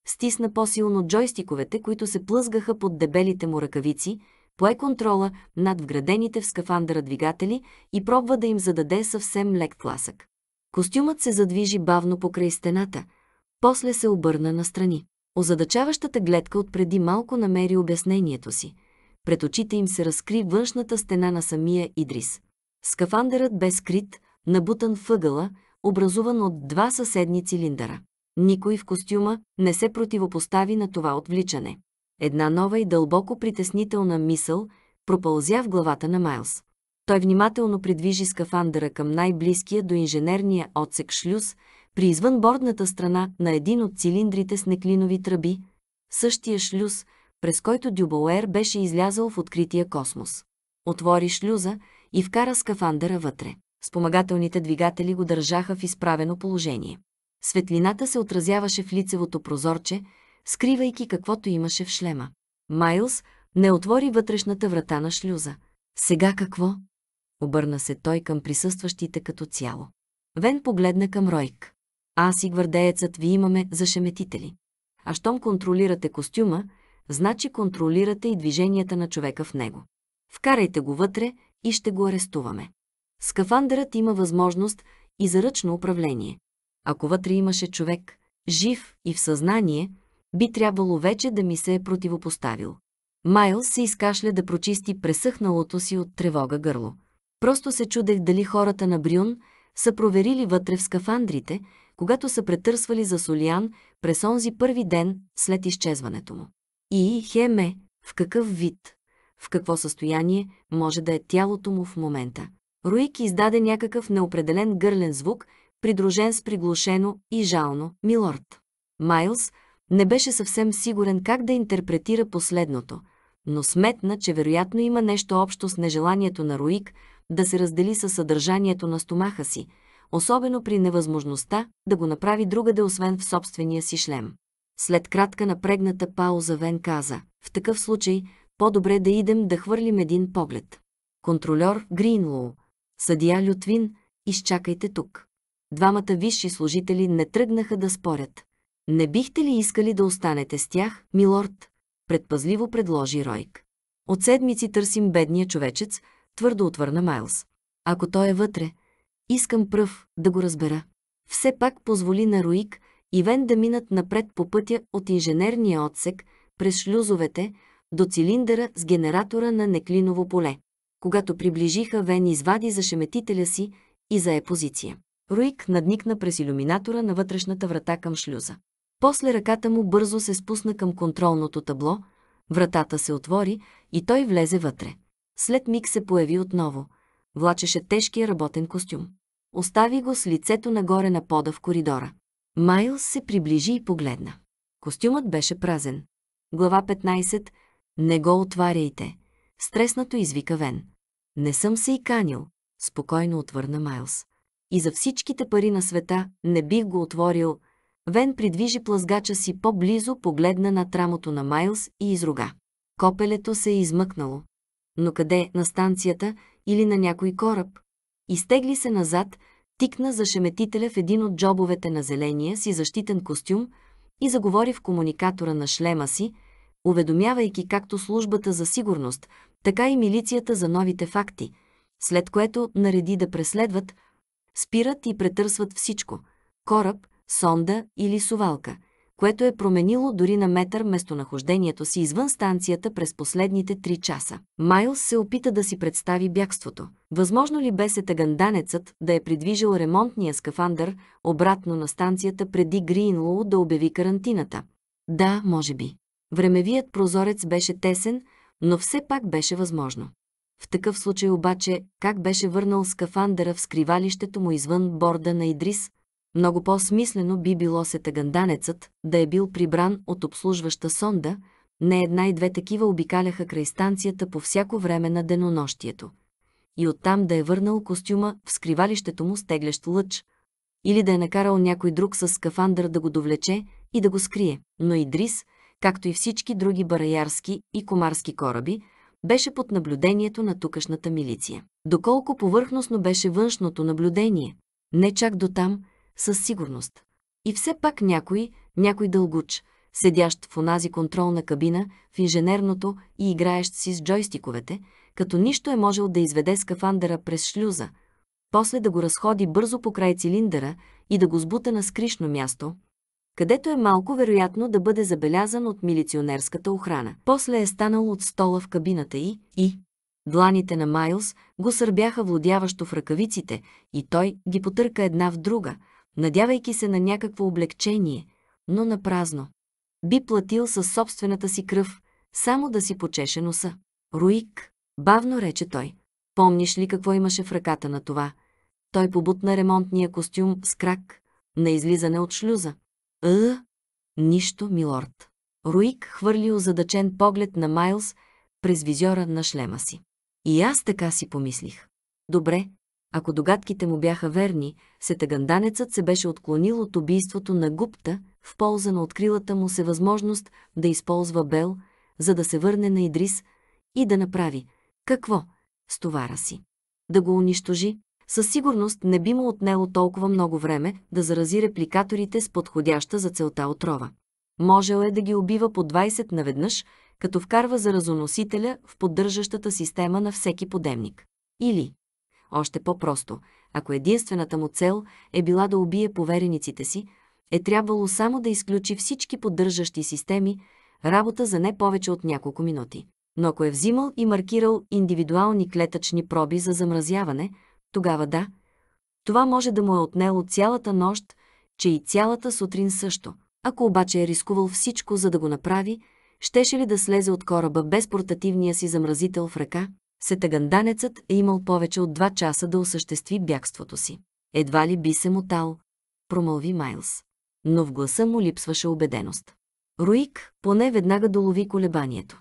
Стисна по-силно джойстиковете, които се плъзгаха под дебелите му ръкавици, пое контрола над вградените в скафандъра двигатели и пробва да им зададе съвсем лек тласък. Костюмът се задвижи бавно покрай стената, после се обърна настрани. Озадачаващата гледка от преди малко намери обяснението си. Пред очите им се разкри външната стена на самия Идрис. Скафандърът бе скрит, набутан въгъла, образуван от два съседни цилиндъра. Никой в костюма не се противопостави на това отвличане. Една нова и дълбоко притеснителна мисъл пропълзя в главата на Майлз. Той внимателно придвижи скафандъра към най-близкия до инженерния отсек шлюз, при извънбордната страна на един от цилиндрите с неклинови тръби, същия шлюз, през който Дюбоуер беше излязъл в открития космос. Отвори шлюза и вкара скафандъра вътре. Спомагателните двигатели го държаха в изправено положение. Светлината се отразяваше в лицевото прозорче, скривайки каквото имаше в шлема. Майлз не отвори вътрешната врата на шлюза. Сега какво? Обърна се той към присъстващите като цяло. Вен погледна към Ройк. Аз и гвардеецът ви имаме за шеметители. А щом контролирате костюма, значи контролирате и движенията на човека в него. Вкарайте го вътре и ще го арестуваме. Скафандърът има възможност и за ръчно управление. Ако вътре имаше човек, жив и в съзнание, би трябвало вече да ми се е противопоставил. Майл се изкашля да прочисти пресъхналото си от тревога гърло. Просто се чудех дали хората на Брюн са проверили вътре в скафандрите, когато са претърсвали за Солиан през онзи първи ден след изчезването му. И хеме, в какъв вид, в какво състояние може да е тялото му в момента. Руик издаде някакъв неопределен гърлен звук, придружен с приглушено и жално «Милорд». Майлз не беше съвсем сигурен как да интерпретира последното, но сметна, че вероятно има нещо общо с нежеланието на Руик – да се раздели със съдържанието на стомаха си, особено при невъзможността да го направи другаде освен в собствения си шлем. След кратка напрегната пауза Вен каза, в такъв случай по-добре да идем да хвърлим един поглед. Контролер Гринлоу, съдия Лютвин, изчакайте тук. Двамата висши служители не тръгнаха да спорят. Не бихте ли искали да останете с тях, милорд? Предпазливо предложи Ройк. От седмици търсим бедния човечец, твърдо отвърна Майлз. Ако той е вътре, искам пръв да го разбера. Все пак позволи на Руик и Вен да минат напред по пътя от инженерния отсек през шлюзовете до цилиндъра с генератора на Неклиново поле. Когато приближиха, Вен извади за шеметителя си и зае позиция. Руик надникна през иллюминатора на вътрешната врата към шлюза. После ръката му бързо се спусна към контролното табло, вратата се отвори и той влезе вътре. След миг се появи отново. Влачеше тежкия работен костюм. Остави го с лицето нагоре на пода в коридора. Майлс се приближи и погледна. Костюмът беше празен. Глава 15. Не го отваряйте. Стреснато извика Вен. Не съм се и канил, спокойно отвърна Майлс. И за всичките пари на света не бих го отворил. Вен придвижи плазгача си по-близо, погледна на трамото на Майлс и изруга. Копелето се е измъкнало. Но къде? На станцията или на някой кораб? Изтегли се назад, тикна за шеметителя в един от джобовете на зеления си защитен костюм и заговори в комуникатора на шлема си, уведомявайки както службата за сигурност, така и милицията за новите факти, след което нареди да преследват, спират и претърсват всичко – кораб, сонда или сувалка – което е променило дори на метър местонахождението си извън станцията през последните три часа. Майлс се опита да си представи бягството. Възможно ли бе се да е придвижил ремонтния скафандър обратно на станцията преди Гринлоу да обяви карантината? Да, може би. Времевият прозорец беше тесен, но все пак беше възможно. В такъв случай обаче, как беше върнал скафандъра в скривалището му извън борда на Идрис, много по-смислено би било се тъганданецът да е бил прибран от обслужваща сонда, не една и две такива обикаляха край станцията по всяко време на денонощието. И оттам да е върнал костюма в скривалището му стеглящ лъч, или да е накарал някой друг с скафандър да го довлече и да го скрие. Но Идрис, както и всички други бараярски и комарски кораби, беше под наблюдението на тукашната милиция. Доколко повърхностно беше външното наблюдение, не чак до там – със сигурност. И все пак някой, някой дългуч, седящ в онази контролна кабина в инженерното и играещ си с джойстиковете, като нищо е можел да изведе скафандъра през шлюза, после да го разходи бързо покрай цилиндъра и да го сбута на скришно място, където е малко вероятно да бъде забелязан от милиционерската охрана. После е станал от стола в кабината й и... Дланите на Майлз го сърбяха владяващо в ръкавиците и той ги потърка една в друга – надявайки се на някакво облегчение, но на празно. Би платил със собствената си кръв, само да си почеше носа. Руик, бавно рече той. Помниш ли какво имаше в ръката на това? Той побутна ремонтния костюм с крак на излизане от шлюза. Ъ, е, нищо, милорд. Руик хвърли озадачен поглед на Майлз през визьора на шлема си. И аз така си помислих. Добре, ако догадките му бяха верни, сетаганданецът се беше отклонил от убийството на гупта в полза на открилата му се възможност да използва Бел, за да се върне на Идрис и да направи какво с товара си. Да го унищожи, със сигурност не би му отнело толкова много време да зарази репликаторите с подходяща за целта отрова. Можел е да ги убива по 20 наведнъж, като вкарва заразоносителя в поддържащата система на всеки подемник. Или още по-просто, ако единствената му цел е била да убие поверениците си, е трябвало само да изключи всички поддържащи системи, работа за не повече от няколко минути. Но ако е взимал и маркирал индивидуални клетъчни проби за замразяване, тогава да, това може да му е отнело цялата нощ, че и цялата сутрин също. Ако обаче е рискувал всичко, за да го направи, щеше ли да слезе от кораба без портативния си замразител в ръка? Сетаганданецът е имал повече от два часа да осъществи бягството си. Едва ли би се мотал, промълви Майлз. Но в гласа му липсваше убеденост. Руик поне веднага долови колебанието.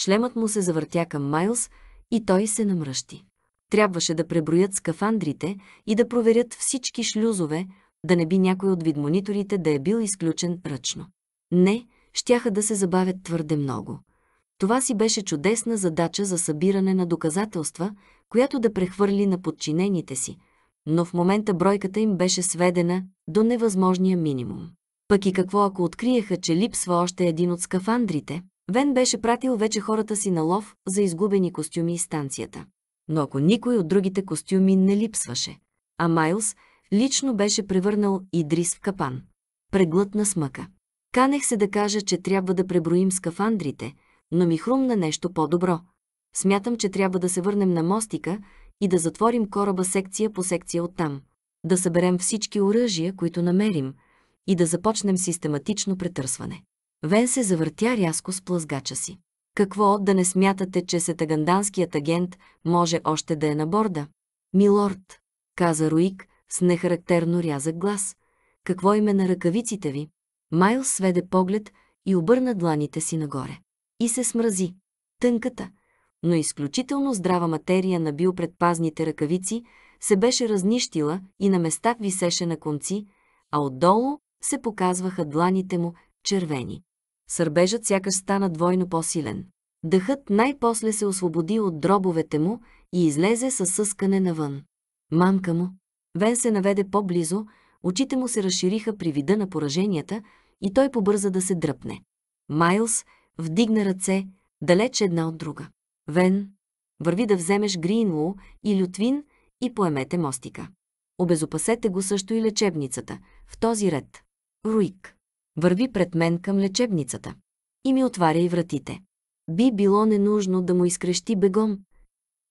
Шлемът му се завъртя към Майлз и той се намръщи. Трябваше да преброят скафандрите и да проверят всички шлюзове, да не би някой от видмониторите да е бил изключен ръчно. Не, щяха да се забавят твърде много. Това си беше чудесна задача за събиране на доказателства, която да прехвърли на подчинените си, но в момента бройката им беше сведена до невъзможния минимум. Пък и какво ако откриеха, че липсва още един от скафандрите? Вен беше пратил вече хората си на лов за изгубени костюми и станцията. Но ако никой от другите костюми не липсваше, а Майлз лично беше превърнал Идрис в капан. Преглътна смъка. Канех се да кажа, че трябва да преброим скафандрите – но ми хрумна нещо по-добро. Смятам, че трябва да се върнем на мостика и да затворим кораба секция по секция оттам. Да съберем всички оръжия, които намерим, и да започнем систематично претърсване. Вен се завъртя рязко с плъзгача си. Какво да не смятате, че сетаганданският агент може още да е на борда? Милорд, каза Руик с нехарактерно рязък глас. Какво име на ръкавиците ви? Майл сведе поглед и обърна дланите си нагоре и се смрази. Тънката, но изключително здрава материя на биопредпазните ръкавици се беше разнищила и на места висеше на конци, а отдолу се показваха дланите му червени. Сърбежът сякаш стана двойно по-силен. Дъхът най-после се освободи от дробовете му и излезе със съскане навън. Мамка му. Вен се наведе по-близо, очите му се разшириха при вида на пораженията и той побърза да се дръпне. Майлс вдигна ръце, далеч една от друга. Вен, върви да вземеш гринло и Лютвин и поемете мостика. Обезопасете го също и лечебницата, в този ред. Руик, върви пред мен към лечебницата. И ми отваря и вратите. Би било ненужно да му изкрещи бегом,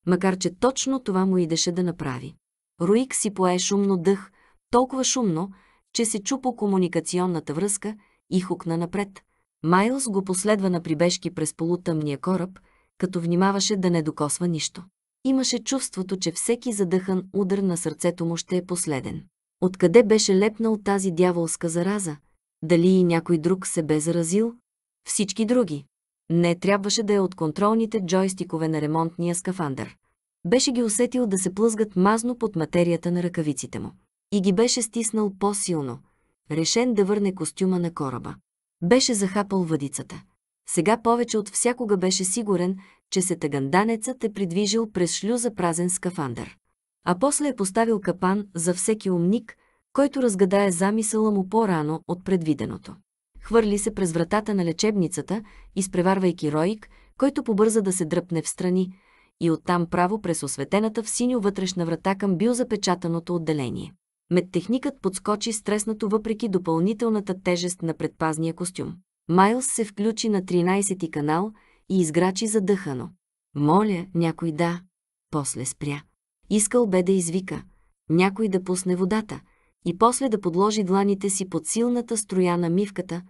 макар че точно това му идеше да направи. Руик си пое шумно дъх, толкова шумно, че се чу по комуникационната връзка и хукна напред. Майлз го последва на прибежки през полутъмния кораб, като внимаваше да не докосва нищо. Имаше чувството, че всеки задъхан удар на сърцето му ще е последен. Откъде беше лепнал тази дяволска зараза? Дали и някой друг се бе заразил? Всички други. Не трябваше да е от контролните джойстикове на ремонтния скафандър. Беше ги усетил да се плъзгат мазно под материята на ръкавиците му. И ги беше стиснал по-силно, решен да върне костюма на кораба беше захапал въдицата. Сега повече от всякога беше сигурен, че се тъганданецът е придвижил през шлюза празен скафандър. А после е поставил капан за всеки умник, който разгадае замисъла му по-рано от предвиденото. Хвърли се през вратата на лечебницата, изпреварвайки Роик, който побърза да се дръпне в страни, и оттам право през осветената в синьо вътрешна врата към бил запечатаното отделение. Медтехникът подскочи стреснато въпреки допълнителната тежест на предпазния костюм. Майлс се включи на 13-ти канал и изграчи задъхано. Моля, някой да. После спря. Искал бе да извика. Някой да пусне водата. И после да подложи дланите си под силната струя на мивката.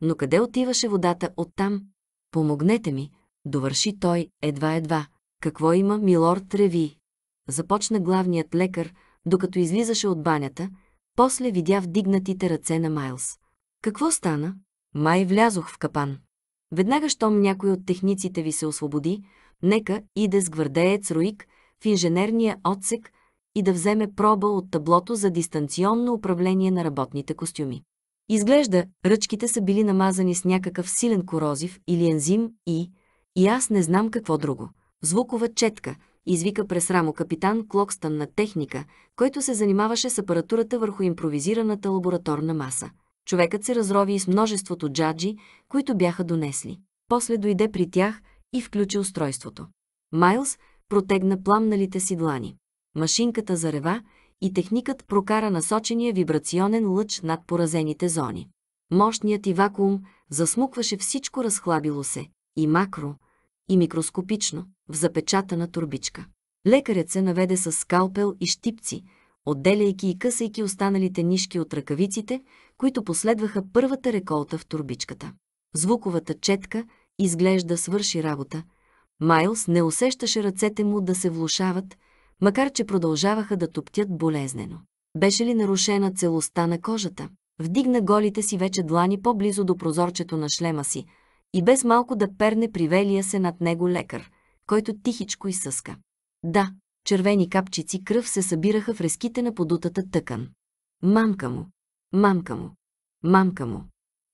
Но къде отиваше водата оттам? Помогнете ми, довърши той едва-едва. Какво има, милорд Реви? Започна главният лекар, докато излизаше от банята, после видя вдигнатите ръце на Майлз. Какво стана? Май влязох в капан. Веднага, щом някой от техниците ви се освободи, нека иде с гвардеец Руик в инженерния отсек и да вземе проба от таблото за дистанционно управление на работните костюми. Изглежда, ръчките са били намазани с някакъв силен корозив или ензим и... и аз не знам какво друго. Звукова четка – извика през рамо капитан Клокстън на техника, който се занимаваше с апаратурата върху импровизираната лабораторна маса. Човекът се разрови и с множеството джаджи, които бяха донесли. После дойде при тях и включи устройството. Майлз протегна пламналите си длани. Машинката зарева и техникът прокара насочения вибрационен лъч над поразените зони. Мощният и вакуум засмукваше всичко разхлабило се. И макро, и микроскопично, в запечатана турбичка. Лекарят се наведе с скалпел и щипци, отделяйки и късайки останалите нишки от ръкавиците, които последваха първата реколта в турбичката. Звуковата четка изглежда свърши работа. Майлс не усещаше ръцете му да се влушават, макар че продължаваха да топтят болезнено. Беше ли нарушена целостта на кожата? Вдигна голите си вече длани по-близо до прозорчето на шлема си – и без малко да перне привелия се над него лекар, който тихичко изсъска. Да, червени капчици кръв се събираха в резките на подутата тъкан. Мамка му! Мамка му! Мамка му!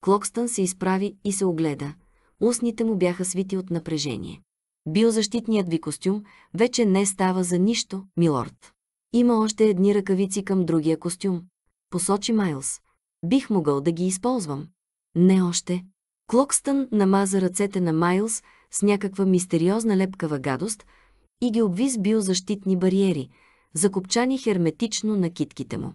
Клокстън се изправи и се огледа. Устните му бяха свити от напрежение. Биозащитният ви костюм вече не става за нищо, милорд. Има още едни ръкавици към другия костюм. Посочи Майлз. Бих могъл да ги използвам. Не още, Клокстън намаза ръцете на Майлз с някаква мистериозна лепкава гадост и ги обви с биозащитни бариери, закопчани херметично на китките му.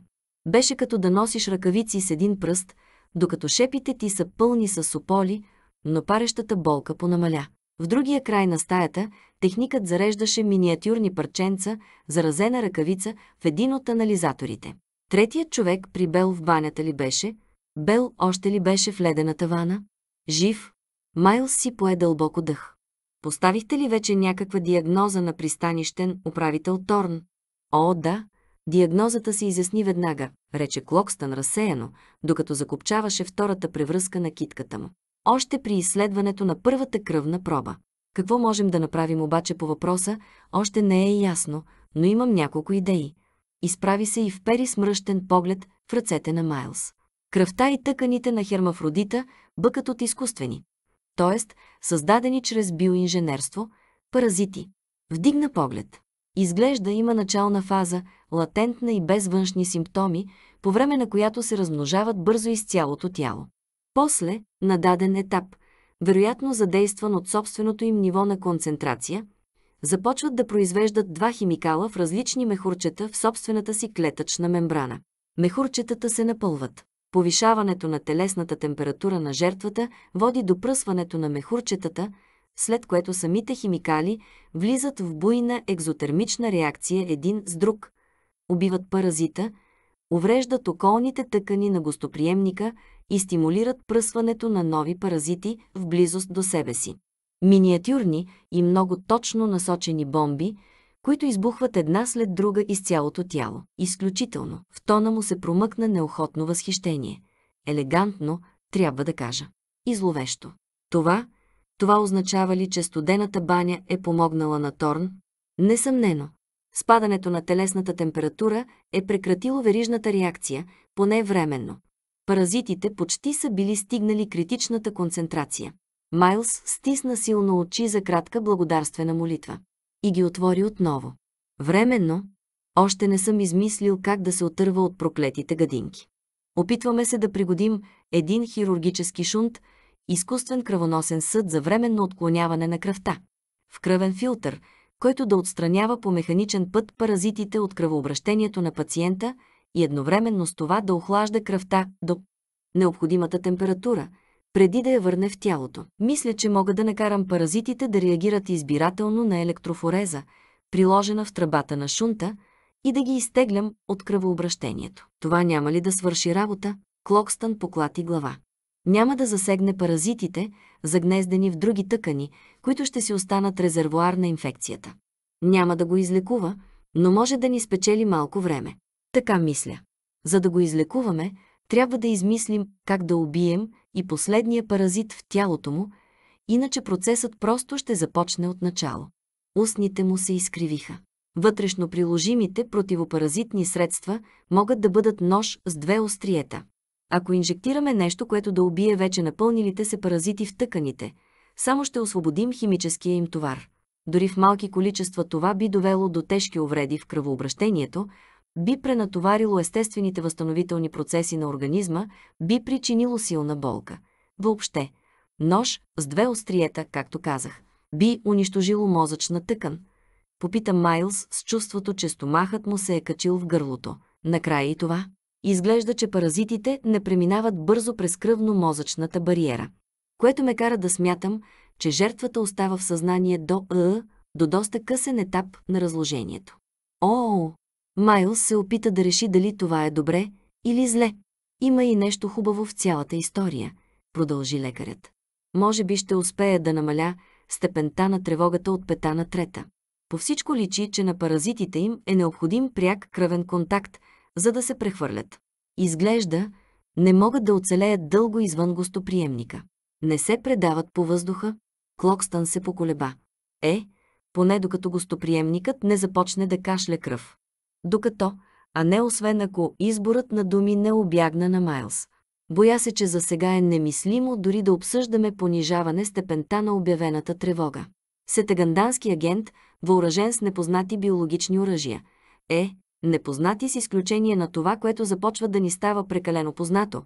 Беше като да носиш ръкавици с един пръст, докато шепите ти са пълни с сополи, но парещата болка понамаля. В другия край на стаята техникът зареждаше миниатюрни парченца, заразена ръкавица в един от анализаторите. Третият човек при Бел в банята ли беше? Бел още ли беше в ледената вана? Жив, Майлс си пое дълбоко дъх. Поставихте ли вече някаква диагноза на пристанищен управител Торн? О, да, диагнозата се изясни веднага, рече Клокстън разсеяно, докато закопчаваше втората превръзка на китката му. Още при изследването на първата кръвна проба. Какво можем да направим обаче по въпроса, още не е ясно, но имам няколко идеи. Изправи се и впери смръщен поглед в ръцете на Майлс. Кръвта и тъканите на хермафродита бъкат от изкуствени, т.е. създадени чрез биоинженерство, паразити. Вдигна поглед. Изглежда има начална фаза, латентна и без външни симптоми, по време на която се размножават бързо из цялото тяло. После, на даден етап, вероятно задействан от собственото им ниво на концентрация, започват да произвеждат два химикала в различни мехурчета в собствената си клетъчна мембрана. Мехурчетата се напълват. Повишаването на телесната температура на жертвата води до пръсването на мехурчетата, след което самите химикали влизат в буйна екзотермична реакция един с друг, убиват паразита, увреждат околните тъкани на гостоприемника и стимулират пръсването на нови паразити в близост до себе си. Миниатюрни и много точно насочени бомби – които избухват една след друга из цялото тяло. Изключително. В тона му се промъкна неохотно възхищение. Елегантно, трябва да кажа. И зловещо. Това, това означава ли, че студената баня е помогнала на Торн? Несъмнено. Спадането на телесната температура е прекратило верижната реакция, поне временно. Паразитите почти са били стигнали критичната концентрация. Майлс стисна силно очи за кратка благодарствена молитва и ги отвори отново. Временно, още не съм измислил как да се отърва от проклетите гадинки. Опитваме се да пригодим един хирургически шунт, изкуствен кръвоносен съд за временно отклоняване на кръвта. В кръвен филтър, който да отстранява по механичен път паразитите от кръвообращението на пациента и едновременно с това да охлажда кръвта до необходимата температура – преди да я върне в тялото. Мисля, че мога да накарам паразитите да реагират избирателно на електрофореза, приложена в тръбата на шунта, и да ги изтеглям от кръвообращението. Това няма ли да свърши работа? Клокстън поклати глава. Няма да засегне паразитите, загнездени в други тъкани, които ще си останат резервуар на инфекцията. Няма да го излекува, но може да ни спечели малко време. Така мисля. За да го излекуваме, трябва да измислим как да убием и последния паразит в тялото му, иначе процесът просто ще започне от начало. Устните му се изкривиха. Вътрешно приложимите противопаразитни средства могат да бъдат нож с две остриета. Ако инжектираме нещо, което да убие вече напълнилите се паразити в тъканите, само ще освободим химическия им товар. Дори в малки количества това би довело до тежки увреди в кръвообращението, би пренатоварило естествените възстановителни процеси на организма, би причинило силна болка. Въобще, нож с две остриета, както казах, би унищожило мозъчна тъкан. Попита Майлз с чувството, че стомахът му се е качил в гърлото. Накрая и това. Изглежда, че паразитите не преминават бързо през кръвно-мозъчната бариера, което ме кара да смятам, че жертвата остава в съзнание до Ъ, е, до доста късен етап на разложението. О, Майлз се опита да реши дали това е добре или зле. Има и нещо хубаво в цялата история, продължи лекарят. Може би ще успея да намаля степента на тревогата от пета на трета. По всичко личи, че на паразитите им е необходим пряк кръвен контакт, за да се прехвърлят. Изглежда, не могат да оцелеят дълго извън гостоприемника. Не се предават по въздуха, Клокстън се поколеба. Е, поне докато гостоприемникът не започне да кашля кръв докато, а не освен ако изборът на думи не обягна на Майлз. Боя се, че за сега е немислимо дори да обсъждаме понижаване степента на обявената тревога. Сетагандански агент, въоръжен с непознати биологични оръжия. Е, непознати с изключение на това, което започва да ни става прекалено познато,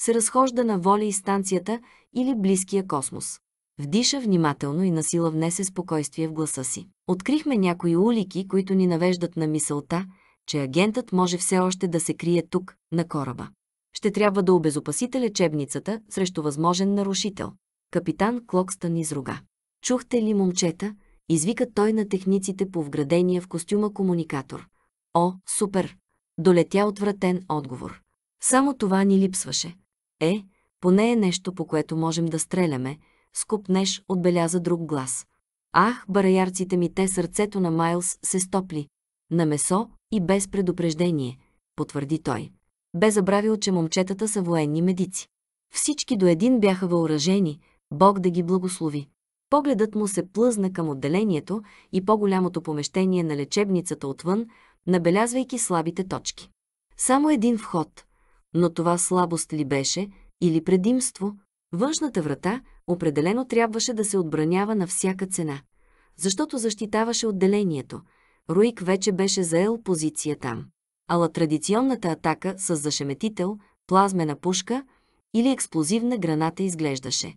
се разхожда на воля и станцията или близкия космос. Вдиша внимателно и насила внесе спокойствие в гласа си. Открихме някои улики, които ни навеждат на мисълта – че агентът може все още да се крие тук, на кораба. Ще трябва да обезопасите лечебницата срещу възможен нарушител. Капитан Клокстън изруга. Чухте ли, момчета? Извика той на техниците по вградения в костюма комуникатор. О, супер! Долетя отвратен отговор. Само това ни липсваше. Е, поне е нещо, по което можем да стреляме, скупнеш отбеляза друг глас. Ах, бараярците ми те сърцето на Майлс се стопли. На месо, и без предупреждение, потвърди той. Бе забравил, че момчетата са военни медици. Всички до един бяха въоръжени, Бог да ги благослови. Погледът му се плъзна към отделението и по-голямото помещение на лечебницата отвън, набелязвайки слабите точки. Само един вход, но това слабост ли беше или предимство? Външната врата определено трябваше да се отбранява на всяка цена, защото защитаваше отделението – Руик вече беше заел позиция там. Ала традиционната атака с зашеметител, плазмена пушка или експлозивна граната изглеждаше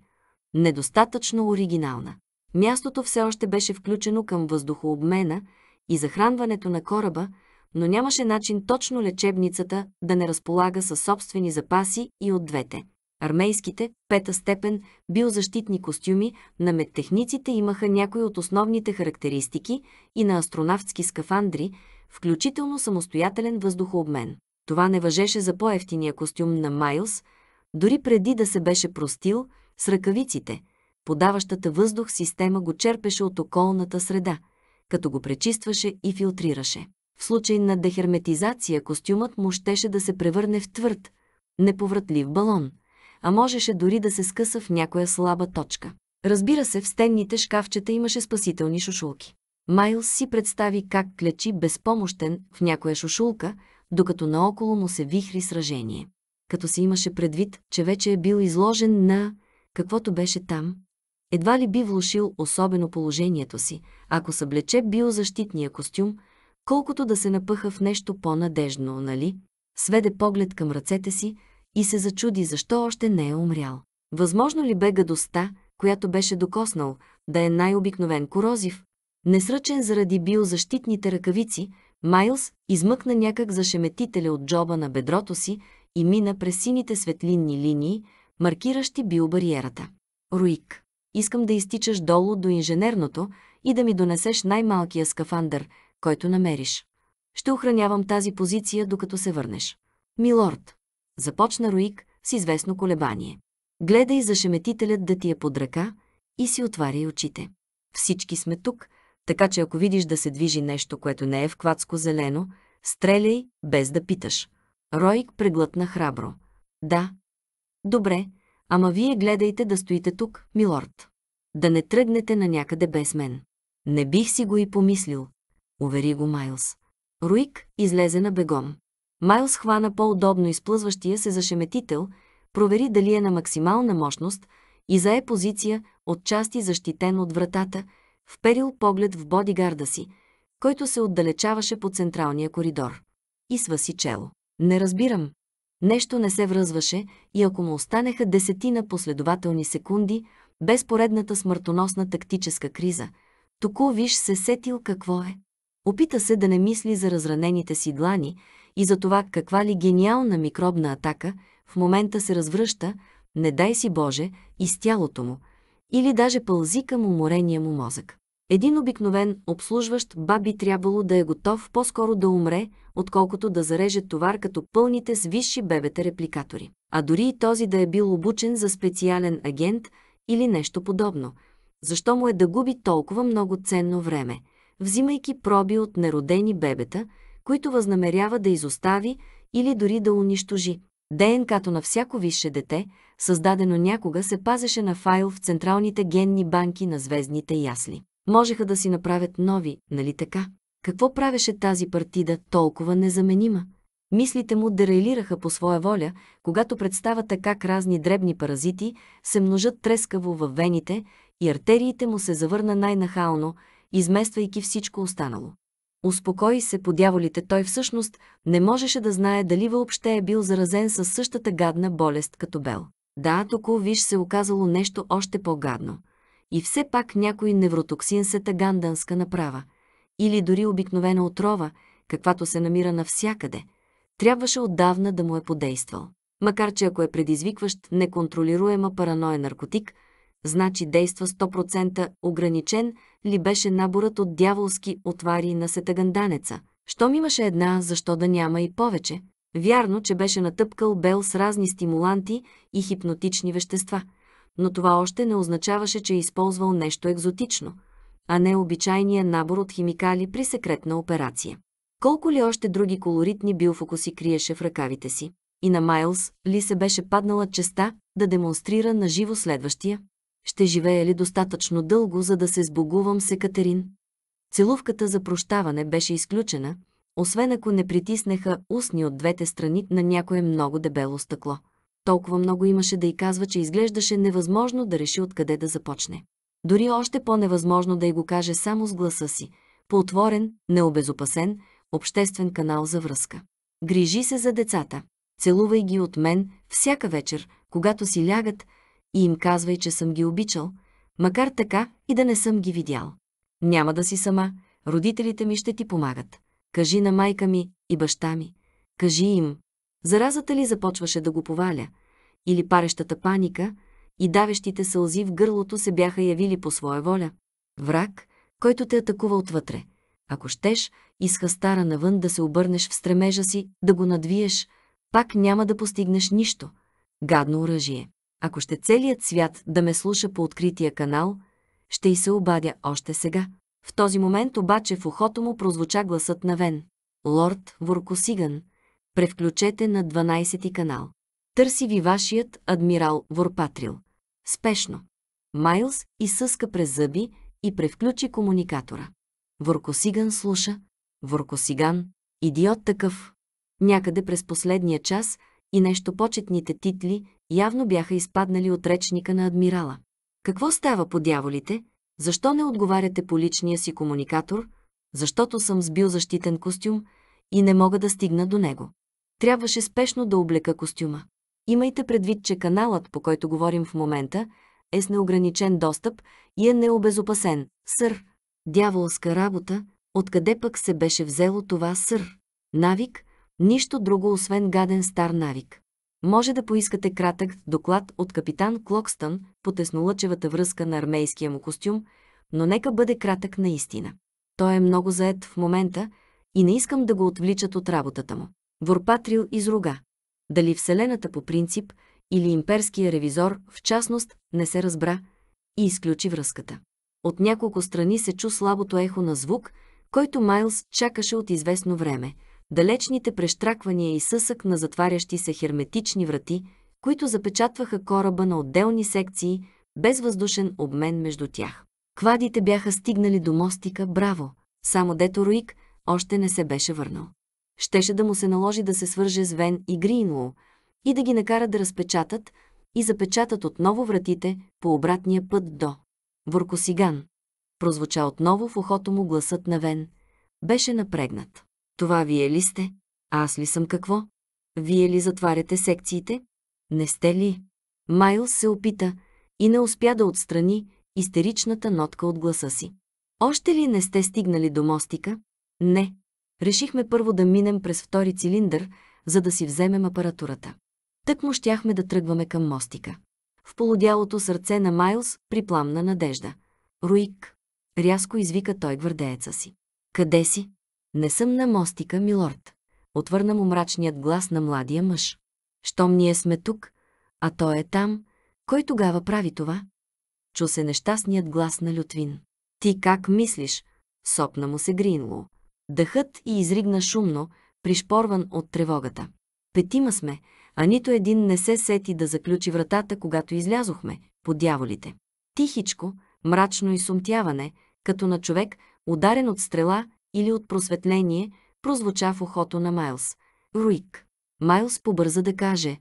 недостатъчно оригинална. Мястото все още беше включено към въздухообмена и захранването на кораба, но нямаше начин точно лечебницата да не разполага със собствени запаси и от двете – армейските, пета степен, биозащитни костюми на медтехниците имаха някои от основните характеристики и на астронавтски скафандри, включително самостоятелен въздухообмен. Това не въжеше за по-ефтиния костюм на Майлз, дори преди да се беше простил с ръкавиците. Подаващата въздух система го черпеше от околната среда, като го пречистваше и филтрираше. В случай на дехерметизация костюмът му щеше да се превърне в твърд, неповратлив балон – а можеше дори да се скъса в някоя слаба точка. Разбира се, в стенните шкафчета имаше спасителни шушулки. Майлс си представи как клечи безпомощен в някоя шушулка, докато наоколо му се вихри сражение. Като се имаше предвид, че вече е бил изложен на каквото беше там, едва ли би влушил особено положението си, ако съблече биозащитния костюм, колкото да се напъха в нещо по-надежно, нали? Сведе поглед към ръцете си, и се зачуди защо още не е умрял. Възможно ли бе гадостта, която беше докоснал, да е най-обикновен корозив? Несръчен заради биозащитните ръкавици, Майлз измъкна някак зашеметителя от джоба на бедрото си и мина през сините светлинни линии, маркиращи биобариерата. Руик. Искам да изтичаш долу до инженерното и да ми донесеш най-малкия скафандър, който намериш. Ще охранявам тази позиция, докато се върнеш. Милорд започна Руик с известно колебание. Гледай зашеметителят да ти е под ръка и си отваряй очите. Всички сме тук, така че ако видиш да се движи нещо, което не е в кватско зелено, стреляй, без да питаш. Ройк преглътна храбро. Да. Добре, ама вие гледайте да стоите тук, милорд. Да не тръгнете на някъде без мен. Не бих си го и помислил, увери го Майлз. Руик излезе на бегом. Майлс хвана по-удобно изплъзващия се зашеметител, провери дали е на максимална мощност и зае позиция, отчасти защитен от вратата, вперил поглед в бодигарда си, който се отдалечаваше по централния коридор. И сваси чело. Не разбирам. Нещо не се връзваше и ако му останеха десетина последователни секунди, без поредната смъртоносна тактическа криза, току виж се сетил какво е. Опита се да не мисли за разранените си длани и за това каква ли гениална микробна атака в момента се развръща, не дай си Боже, из тялото му, или даже пълзи към уморения му мозък. Един обикновен обслужващ баби трябвало да е готов по-скоро да умре, отколкото да зареже товар като пълните с висши бебета репликатори. А дори и този да е бил обучен за специален агент или нещо подобно. Защо му е да губи толкова много ценно време, взимайки проби от неродени бебета – които възнамерява да изостави или дори да унищожи. ДНК-то на всяко висше дете, създадено някога, се пазеше на файл в централните генни банки на звездните ясли. Можеха да си направят нови, нали така? Какво правеше тази партида толкова незаменима? Мислите му дерайлираха по своя воля, когато представата как разни дребни паразити се множат трескаво във вените и артериите му се завърна най-нахално, измествайки всичко останало. Успокои се по дяволите, той всъщност не можеше да знае дали въобще е бил заразен със същата гадна болест като Бел. Да, току виж се оказало нещо още по-гадно. И все пак някой невротоксин се таганданска направа. Или дори обикновена отрова, каквато се намира навсякъде. Трябваше отдавна да му е подействал. Макар че ако е предизвикващ неконтролируема параноя наркотик, значи действа 100% ограничен ли беше наборът от дяволски отвари на сетаганданеца. Щом имаше една, защо да няма и повече? Вярно, че беше натъпкал бел с разни стимуланти и хипнотични вещества, но това още не означаваше, че е използвал нещо екзотично, а не обичайния набор от химикали при секретна операция. Колко ли още други колоритни биофокуси криеше в ръкавите си? И на Майлз ли се беше паднала честа да демонстрира на живо следващия? ще живея ли достатъчно дълго, за да се сбогувам с Екатерин? Целувката за прощаване беше изключена, освен ако не притиснеха устни от двете страни на някое много дебело стъкло. Толкова много имаше да й казва, че изглеждаше невъзможно да реши откъде да започне. Дори още по-невъзможно да й го каже само с гласа си, по отворен, необезопасен, обществен канал за връзка. Грижи се за децата. Целувай ги от мен всяка вечер, когато си лягат, и им казвай, че съм ги обичал, макар така и да не съм ги видял. Няма да си сама, родителите ми ще ти помагат. Кажи на майка ми и баща ми. Кажи им. Заразата ли започваше да го поваля? Или парещата паника и давещите сълзи в гърлото се бяха явили по своя воля? Враг, който те атакува отвътре. Ако щеш, изхастара навън да се обърнеш в стремежа си, да го надвиеш, пак няма да постигнеш нищо. Гадно оръжие. Ако ще целият свят да ме слуша по открития канал, ще й се обадя още сега. В този момент обаче в ухото му прозвуча гласът на Вен. Лорд Воркосиган, превключете на 12-ти канал. Търси ви вашият адмирал Ворпатрил. Спешно. Майлз изсъска през зъби и превключи комуникатора. Воркосиган слуша. Воркосиган, идиот такъв. Някъде през последния час и нещо почетните титли явно бяха изпаднали от речника на адмирала. Какво става по дяволите? Защо не отговаряте по личния си комуникатор? Защото съм сбил защитен костюм и не мога да стигна до него. Трябваше спешно да облека костюма. Имайте предвид, че каналът, по който говорим в момента, е с неограничен достъп и е необезопасен. Сър, дяволска работа, откъде пък се беше взело това сър? Навик, нищо друго освен гаден стар навик може да поискате кратък доклад от капитан Клокстън по теснолъчевата връзка на армейския му костюм, но нека бъде кратък наистина. Той е много заед в момента и не искам да го отвличат от работата му. Ворпатрил изруга. Дали Вселената по принцип или имперския ревизор, в частност, не се разбра и изключи връзката. От няколко страни се чу слабото ехо на звук, който Майлз чакаше от известно време – далечните прещраквания и съсък на затварящи се херметични врати, които запечатваха кораба на отделни секции, без въздушен обмен между тях. Квадите бяха стигнали до мостика, браво, само дето Руик още не се беше върнал. Щеше да му се наложи да се свърже с Вен и Гринлоу и да ги накара да разпечатат и запечатат отново вратите по обратния път до Воркосиган. Прозвуча отново в ухото му гласът на Вен. Беше напрегнат. Това вие ли сте? аз ли съм какво? Вие ли затваряте секциите? Не сте ли? Майлс се опита и не успя да отстрани истеричната нотка от гласа си. Още ли не сте стигнали до мостика? Не. Решихме първо да минем през втори цилиндър, за да си вземем апаратурата. Тък му щяхме да тръгваме към мостика. В полудялото сърце на Майлс припламна надежда. Руик. Рязко извика той гвардееца си. Къде си? Не съм на мостика, милорд. Отвърна му мрачният глас на младия мъж. Щом ние сме тук, а той е там, кой тогава прави това? Чу се нещастният глас на Лютвин. Ти как мислиш? Сопна му се Гринло. Дъхът и изригна шумно, пришпорван от тревогата. Петима сме, а нито един не се сети да заключи вратата, когато излязохме, по дяволите. Тихичко, мрачно и сумтяване, като на човек, ударен от стрела или от просветление, прозвуча в ухото на Майлз. Руик. Майлз побърза да каже.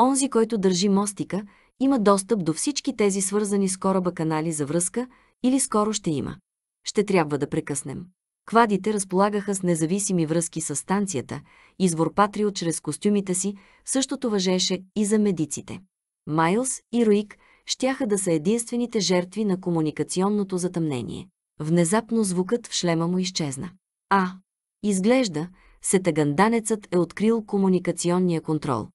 Онзи, който държи мостика, има достъп до всички тези свързани с кораба канали за връзка или скоро ще има. Ще трябва да прекъснем. Квадите разполагаха с независими връзки с станцията, извор Патрио чрез костюмите си същото въжеше и за медиците. Майлз и Руик щяха да са единствените жертви на комуникационното затъмнение. Внезапно звукът в шлема му изчезна. А, изглежда, сетаганданецът е открил комуникационния контрол.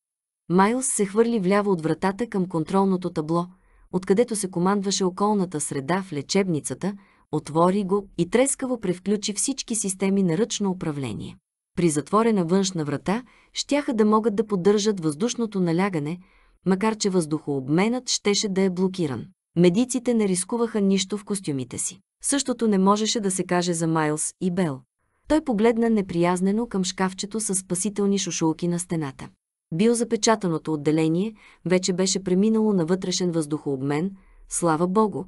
Майлс се хвърли вляво от вратата към контролното табло, откъдето се командваше околната среда в лечебницата, отвори го и трескаво превключи всички системи на ръчно управление. При затворена външна врата щяха да могат да поддържат въздушното налягане, макар че въздухообменът щеше да е блокиран. Медиците не рискуваха нищо в костюмите си. Същото не можеше да се каже за Майлс и Бел. Той погледна неприязнено към шкафчето с спасителни шушулки на стената. Бил запечатаното отделение вече беше преминало на вътрешен въздухообмен, слава богу,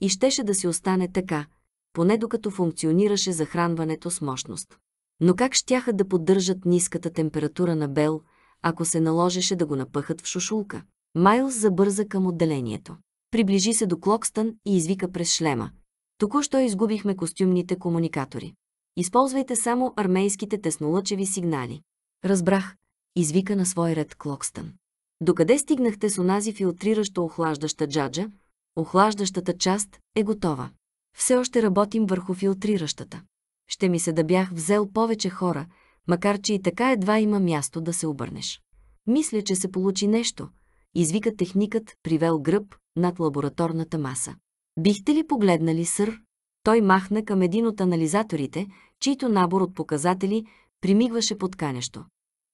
и щеше да си остане така, поне докато функционираше захранването с мощност. Но как щяха да поддържат ниската температура на Бел, ако се наложеше да го напъхат в шушулка? Майлз забърза към отделението. Приближи се до Клокстън и извика през шлема. Току-що изгубихме костюмните комуникатори. Използвайте само армейските теснолъчеви сигнали. Разбрах, извика на свой ред Клокстън. Докъде стигнахте с онази филтриращо охлаждаща джаджа? Охлаждащата част е готова. Все още работим върху филтриращата. Ще ми се да бях взел повече хора, макар че и така едва има място да се обърнеш. Мисля, че се получи нещо, извика техникът, привел гръб над лабораторната маса. Бихте ли погледнали, сър? Той махна към един от анализаторите, чийто набор от показатели примигваше под канещо.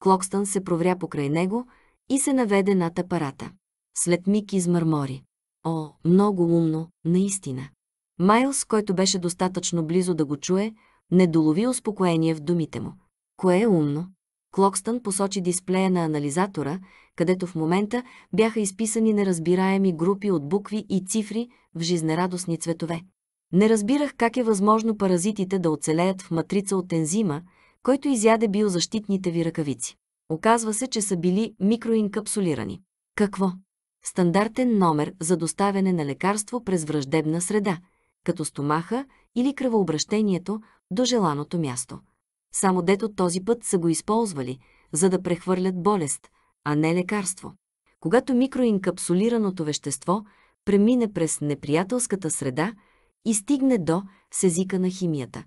Клокстън се провря покрай него и се наведе над апарата. След миг измърмори. О, много умно, наистина. Майлс, който беше достатъчно близо да го чуе, не долови успокоение в думите му. Кое е умно? Клокстън посочи дисплея на анализатора, където в момента бяха изписани неразбираеми групи от букви и цифри в жизнерадостни цветове. Не разбирах как е възможно паразитите да оцелеят в матрица от ензима, който изяде биозащитните ви ръкавици. Оказва се, че са били микроинкапсулирани. Какво? Стандартен номер за доставяне на лекарство през враждебна среда, като стомаха или кръвообращението до желаното място – само дето този път са го използвали, за да прехвърлят болест, а не лекарство. Когато микроинкапсулираното вещество премине през неприятелската среда и стигне до сезика на химията,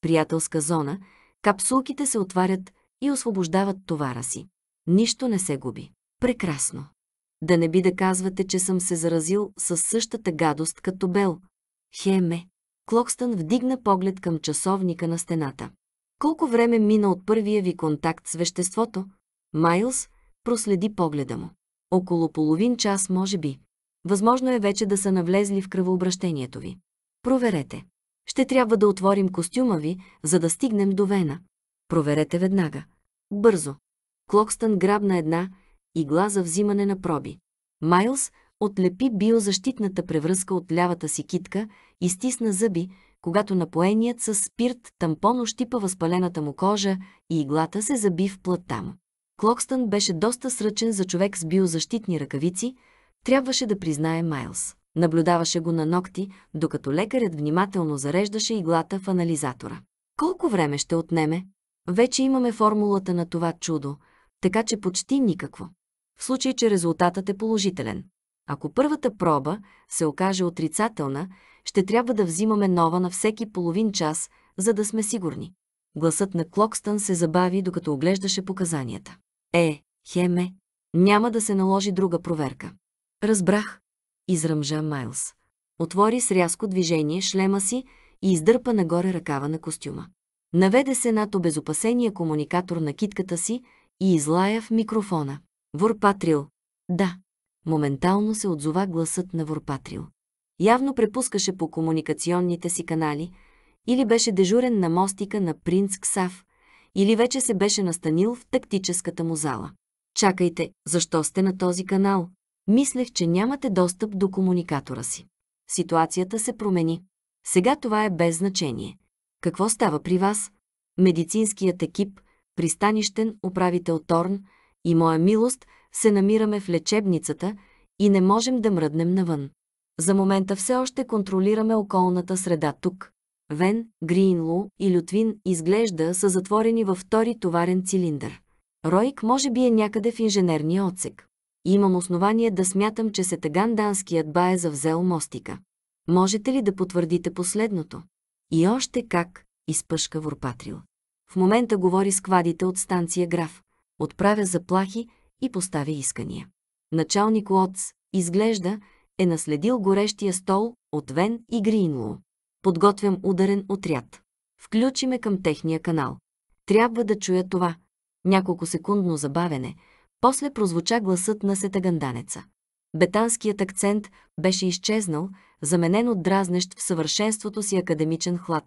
приятелска зона, капсулките се отварят и освобождават товара си. Нищо не се губи. Прекрасно. Да не би да казвате, че съм се заразил със същата гадост като Бел. Хеме. Клокстън вдигна поглед към часовника на стената. Колко време мина от първия ви контакт с веществото? Майлз проследи погледа му. Около половин час, може би. Възможно е вече да са навлезли в кръвообращението ви. Проверете. Ще трябва да отворим костюма ви, за да стигнем до вена. Проверете веднага. Бързо. Клокстън грабна една игла за взимане на проби. Майлз отлепи биозащитната превръзка от лявата си китка и стисна зъби, когато напоеният със спирт тампон ощипа възпалената му кожа и иглата се заби в плътта му. Клокстън беше доста сръчен за човек с биозащитни ръкавици, трябваше да признае Майлс. Наблюдаваше го на ногти, докато лекарят внимателно зареждаше иглата в анализатора. Колко време ще отнеме? Вече имаме формулата на това чудо, така че почти никакво. В случай, че резултатът е положителен. Ако първата проба се окаже отрицателна, ще трябва да взимаме нова на всеки половин час, за да сме сигурни. Гласът на Клокстън се забави, докато оглеждаше показанията. Е, Хеме, няма да се наложи друга проверка. Разбрах, изръмжа Майлс. Отвори с рязко движение шлема си и издърпа нагоре ръкава на костюма. Наведе се над обезопасения комуникатор на китката си и излая в микрофона. Ворпатрил. Да. Моментално се отзова гласът на Ворпатрил явно препускаше по комуникационните си канали, или беше дежурен на мостика на принц Ксав, или вече се беше настанил в тактическата му зала. Чакайте, защо сте на този канал? Мислех, че нямате достъп до комуникатора си. Ситуацията се промени. Сега това е без значение. Какво става при вас? Медицинският екип, пристанищен управител Торн и моя милост се намираме в лечебницата и не можем да мръднем навън. За момента все още контролираме околната среда тук. Вен, Гринлу и Лютвин изглежда са затворени във втори товарен цилиндър. Ройк може би е някъде в инженерния отсек. Имам основание да смятам, че сетаганданският ба е завзел мостика. Можете ли да потвърдите последното? И още как, изпъшка Ворпатрил. В момента говори с квадите от станция Граф. Отправя заплахи и поставя искания. Началник Лоц изглежда, е наследил горещия стол от Вен и Гринло. Подготвям ударен отряд. Включиме към техния канал. Трябва да чуя това. Няколко секундно забавене, после прозвуча гласът на сетаганданеца. Бетанският акцент беше изчезнал, заменен от дразнещ в съвършенството си академичен хлад.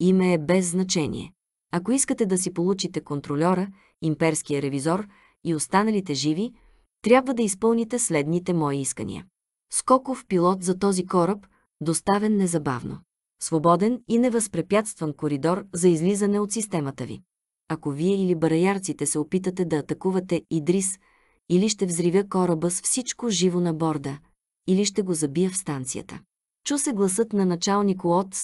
Име е без значение. Ако искате да си получите контролера, имперския ревизор и останалите живи, трябва да изпълните следните мои искания скоков пилот за този кораб, доставен незабавно. Свободен и невъзпрепятстван коридор за излизане от системата ви. Ако вие или бараярците се опитате да атакувате Идрис, или ще взривя кораба с всичко живо на борда, или ще го забия в станцията. Чу се гласът на началник Уотс,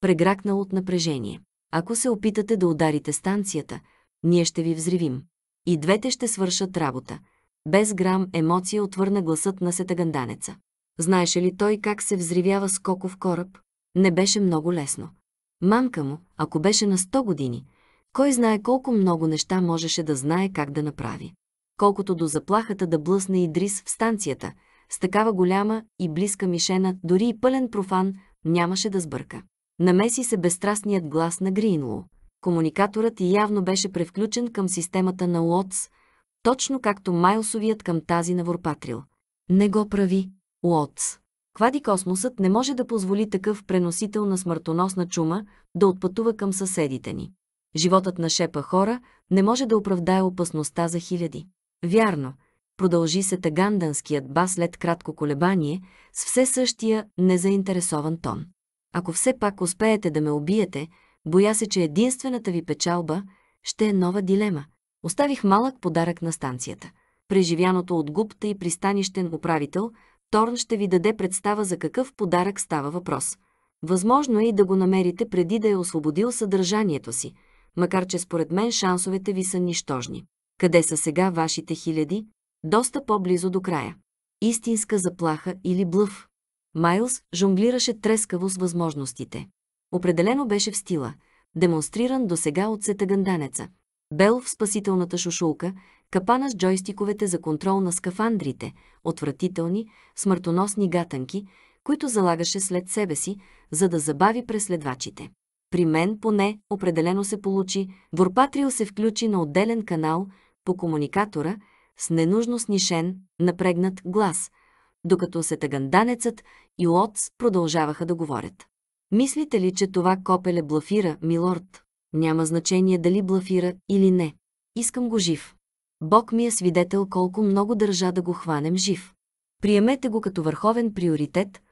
прегракнал от напрежение. Ако се опитате да ударите станцията, ние ще ви взривим. И двете ще свършат работа. Без грам емоция отвърна гласът на сетаганданеца. Знаеше ли той как се взривява скоков кораб? Не беше много лесно. Мамка му, ако беше на 100 години, кой знае колко много неща можеше да знае как да направи. Колкото до заплахата да блъсне Идрис в станцията, с такава голяма и близка мишена, дори и пълен профан, нямаше да сбърка. Намеси се безстрастният глас на Гринлоу. Комуникаторът явно беше превключен към системата на Лотс, точно както Майлсовият към тази на Ворпатрил. Не го прави, Уотс. Квади космосът не може да позволи такъв преносител на смъртоносна чума да отпътува към съседите ни. Животът на шепа хора не може да оправдае опасността за хиляди. Вярно, продължи се таганданският бас след кратко колебание с все същия незаинтересован тон. Ако все пак успеете да ме убиете, боя се, че единствената ви печалба ще е нова дилема. Оставих малък подарък на станцията. Преживяното от губта и пристанищен управител – Торн ще ви даде представа за какъв подарък става въпрос. Възможно е и да го намерите преди да е освободил съдържанието си, макар че според мен шансовете ви са нищожни. Къде са сега вашите хиляди? Доста по-близо до края. Истинска заплаха или блъв? Майлз жонглираше трескаво с възможностите. Определено беше в стила, демонстриран до сега от сетаганданеца. Бел в спасителната шушулка, капана с джойстиковете за контрол на скафандрите, отвратителни, смъртоносни гатанки, които залагаше след себе си, за да забави преследвачите. При мен поне определено се получи, Ворпатрил се включи на отделен канал по комуникатора с ненужно снишен, напрегнат глас, докато се тъганданецът и Лоц продължаваха да говорят. Мислите ли, че това копеле блафира, милорд? Няма значение дали блафира или не. Искам го жив. Бог ми е свидетел колко много държа да го хванем жив. Приемете го като върховен приоритет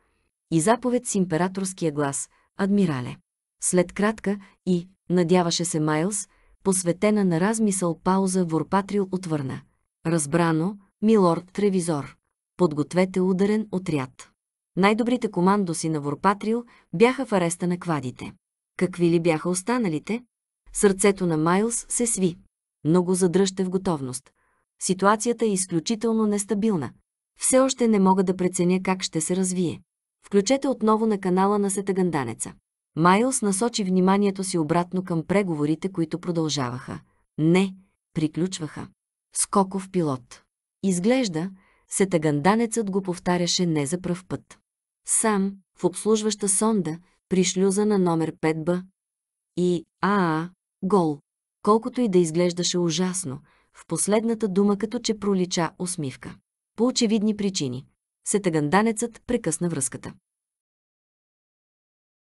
и заповед с императорския глас, адмирале. След кратка и, надяваше се Майлз, посветена на размисъл пауза, Ворпатрил отвърна. Разбрано, милорд Тревизор. Подгответе ударен отряд. Най-добрите командоси на Ворпатрил бяха в ареста на квадите. Какви ли бяха останалите? Сърцето на Майлз се сви но го задръжте в готовност. Ситуацията е изключително нестабилна. Все още не мога да преценя как ще се развие. Включете отново на канала на Сетаганданеца. Майлс насочи вниманието си обратно към преговорите, които продължаваха. Не, приключваха. Скоков пилот. Изглежда, Сетаганданецът го повтаряше не за пръв път. Сам, в обслужваща сонда, при шлюза на номер 5Б и АА, гол колкото и да изглеждаше ужасно, в последната дума като че пролича усмивка. По очевидни причини. Сетаганданецът прекъсна връзката.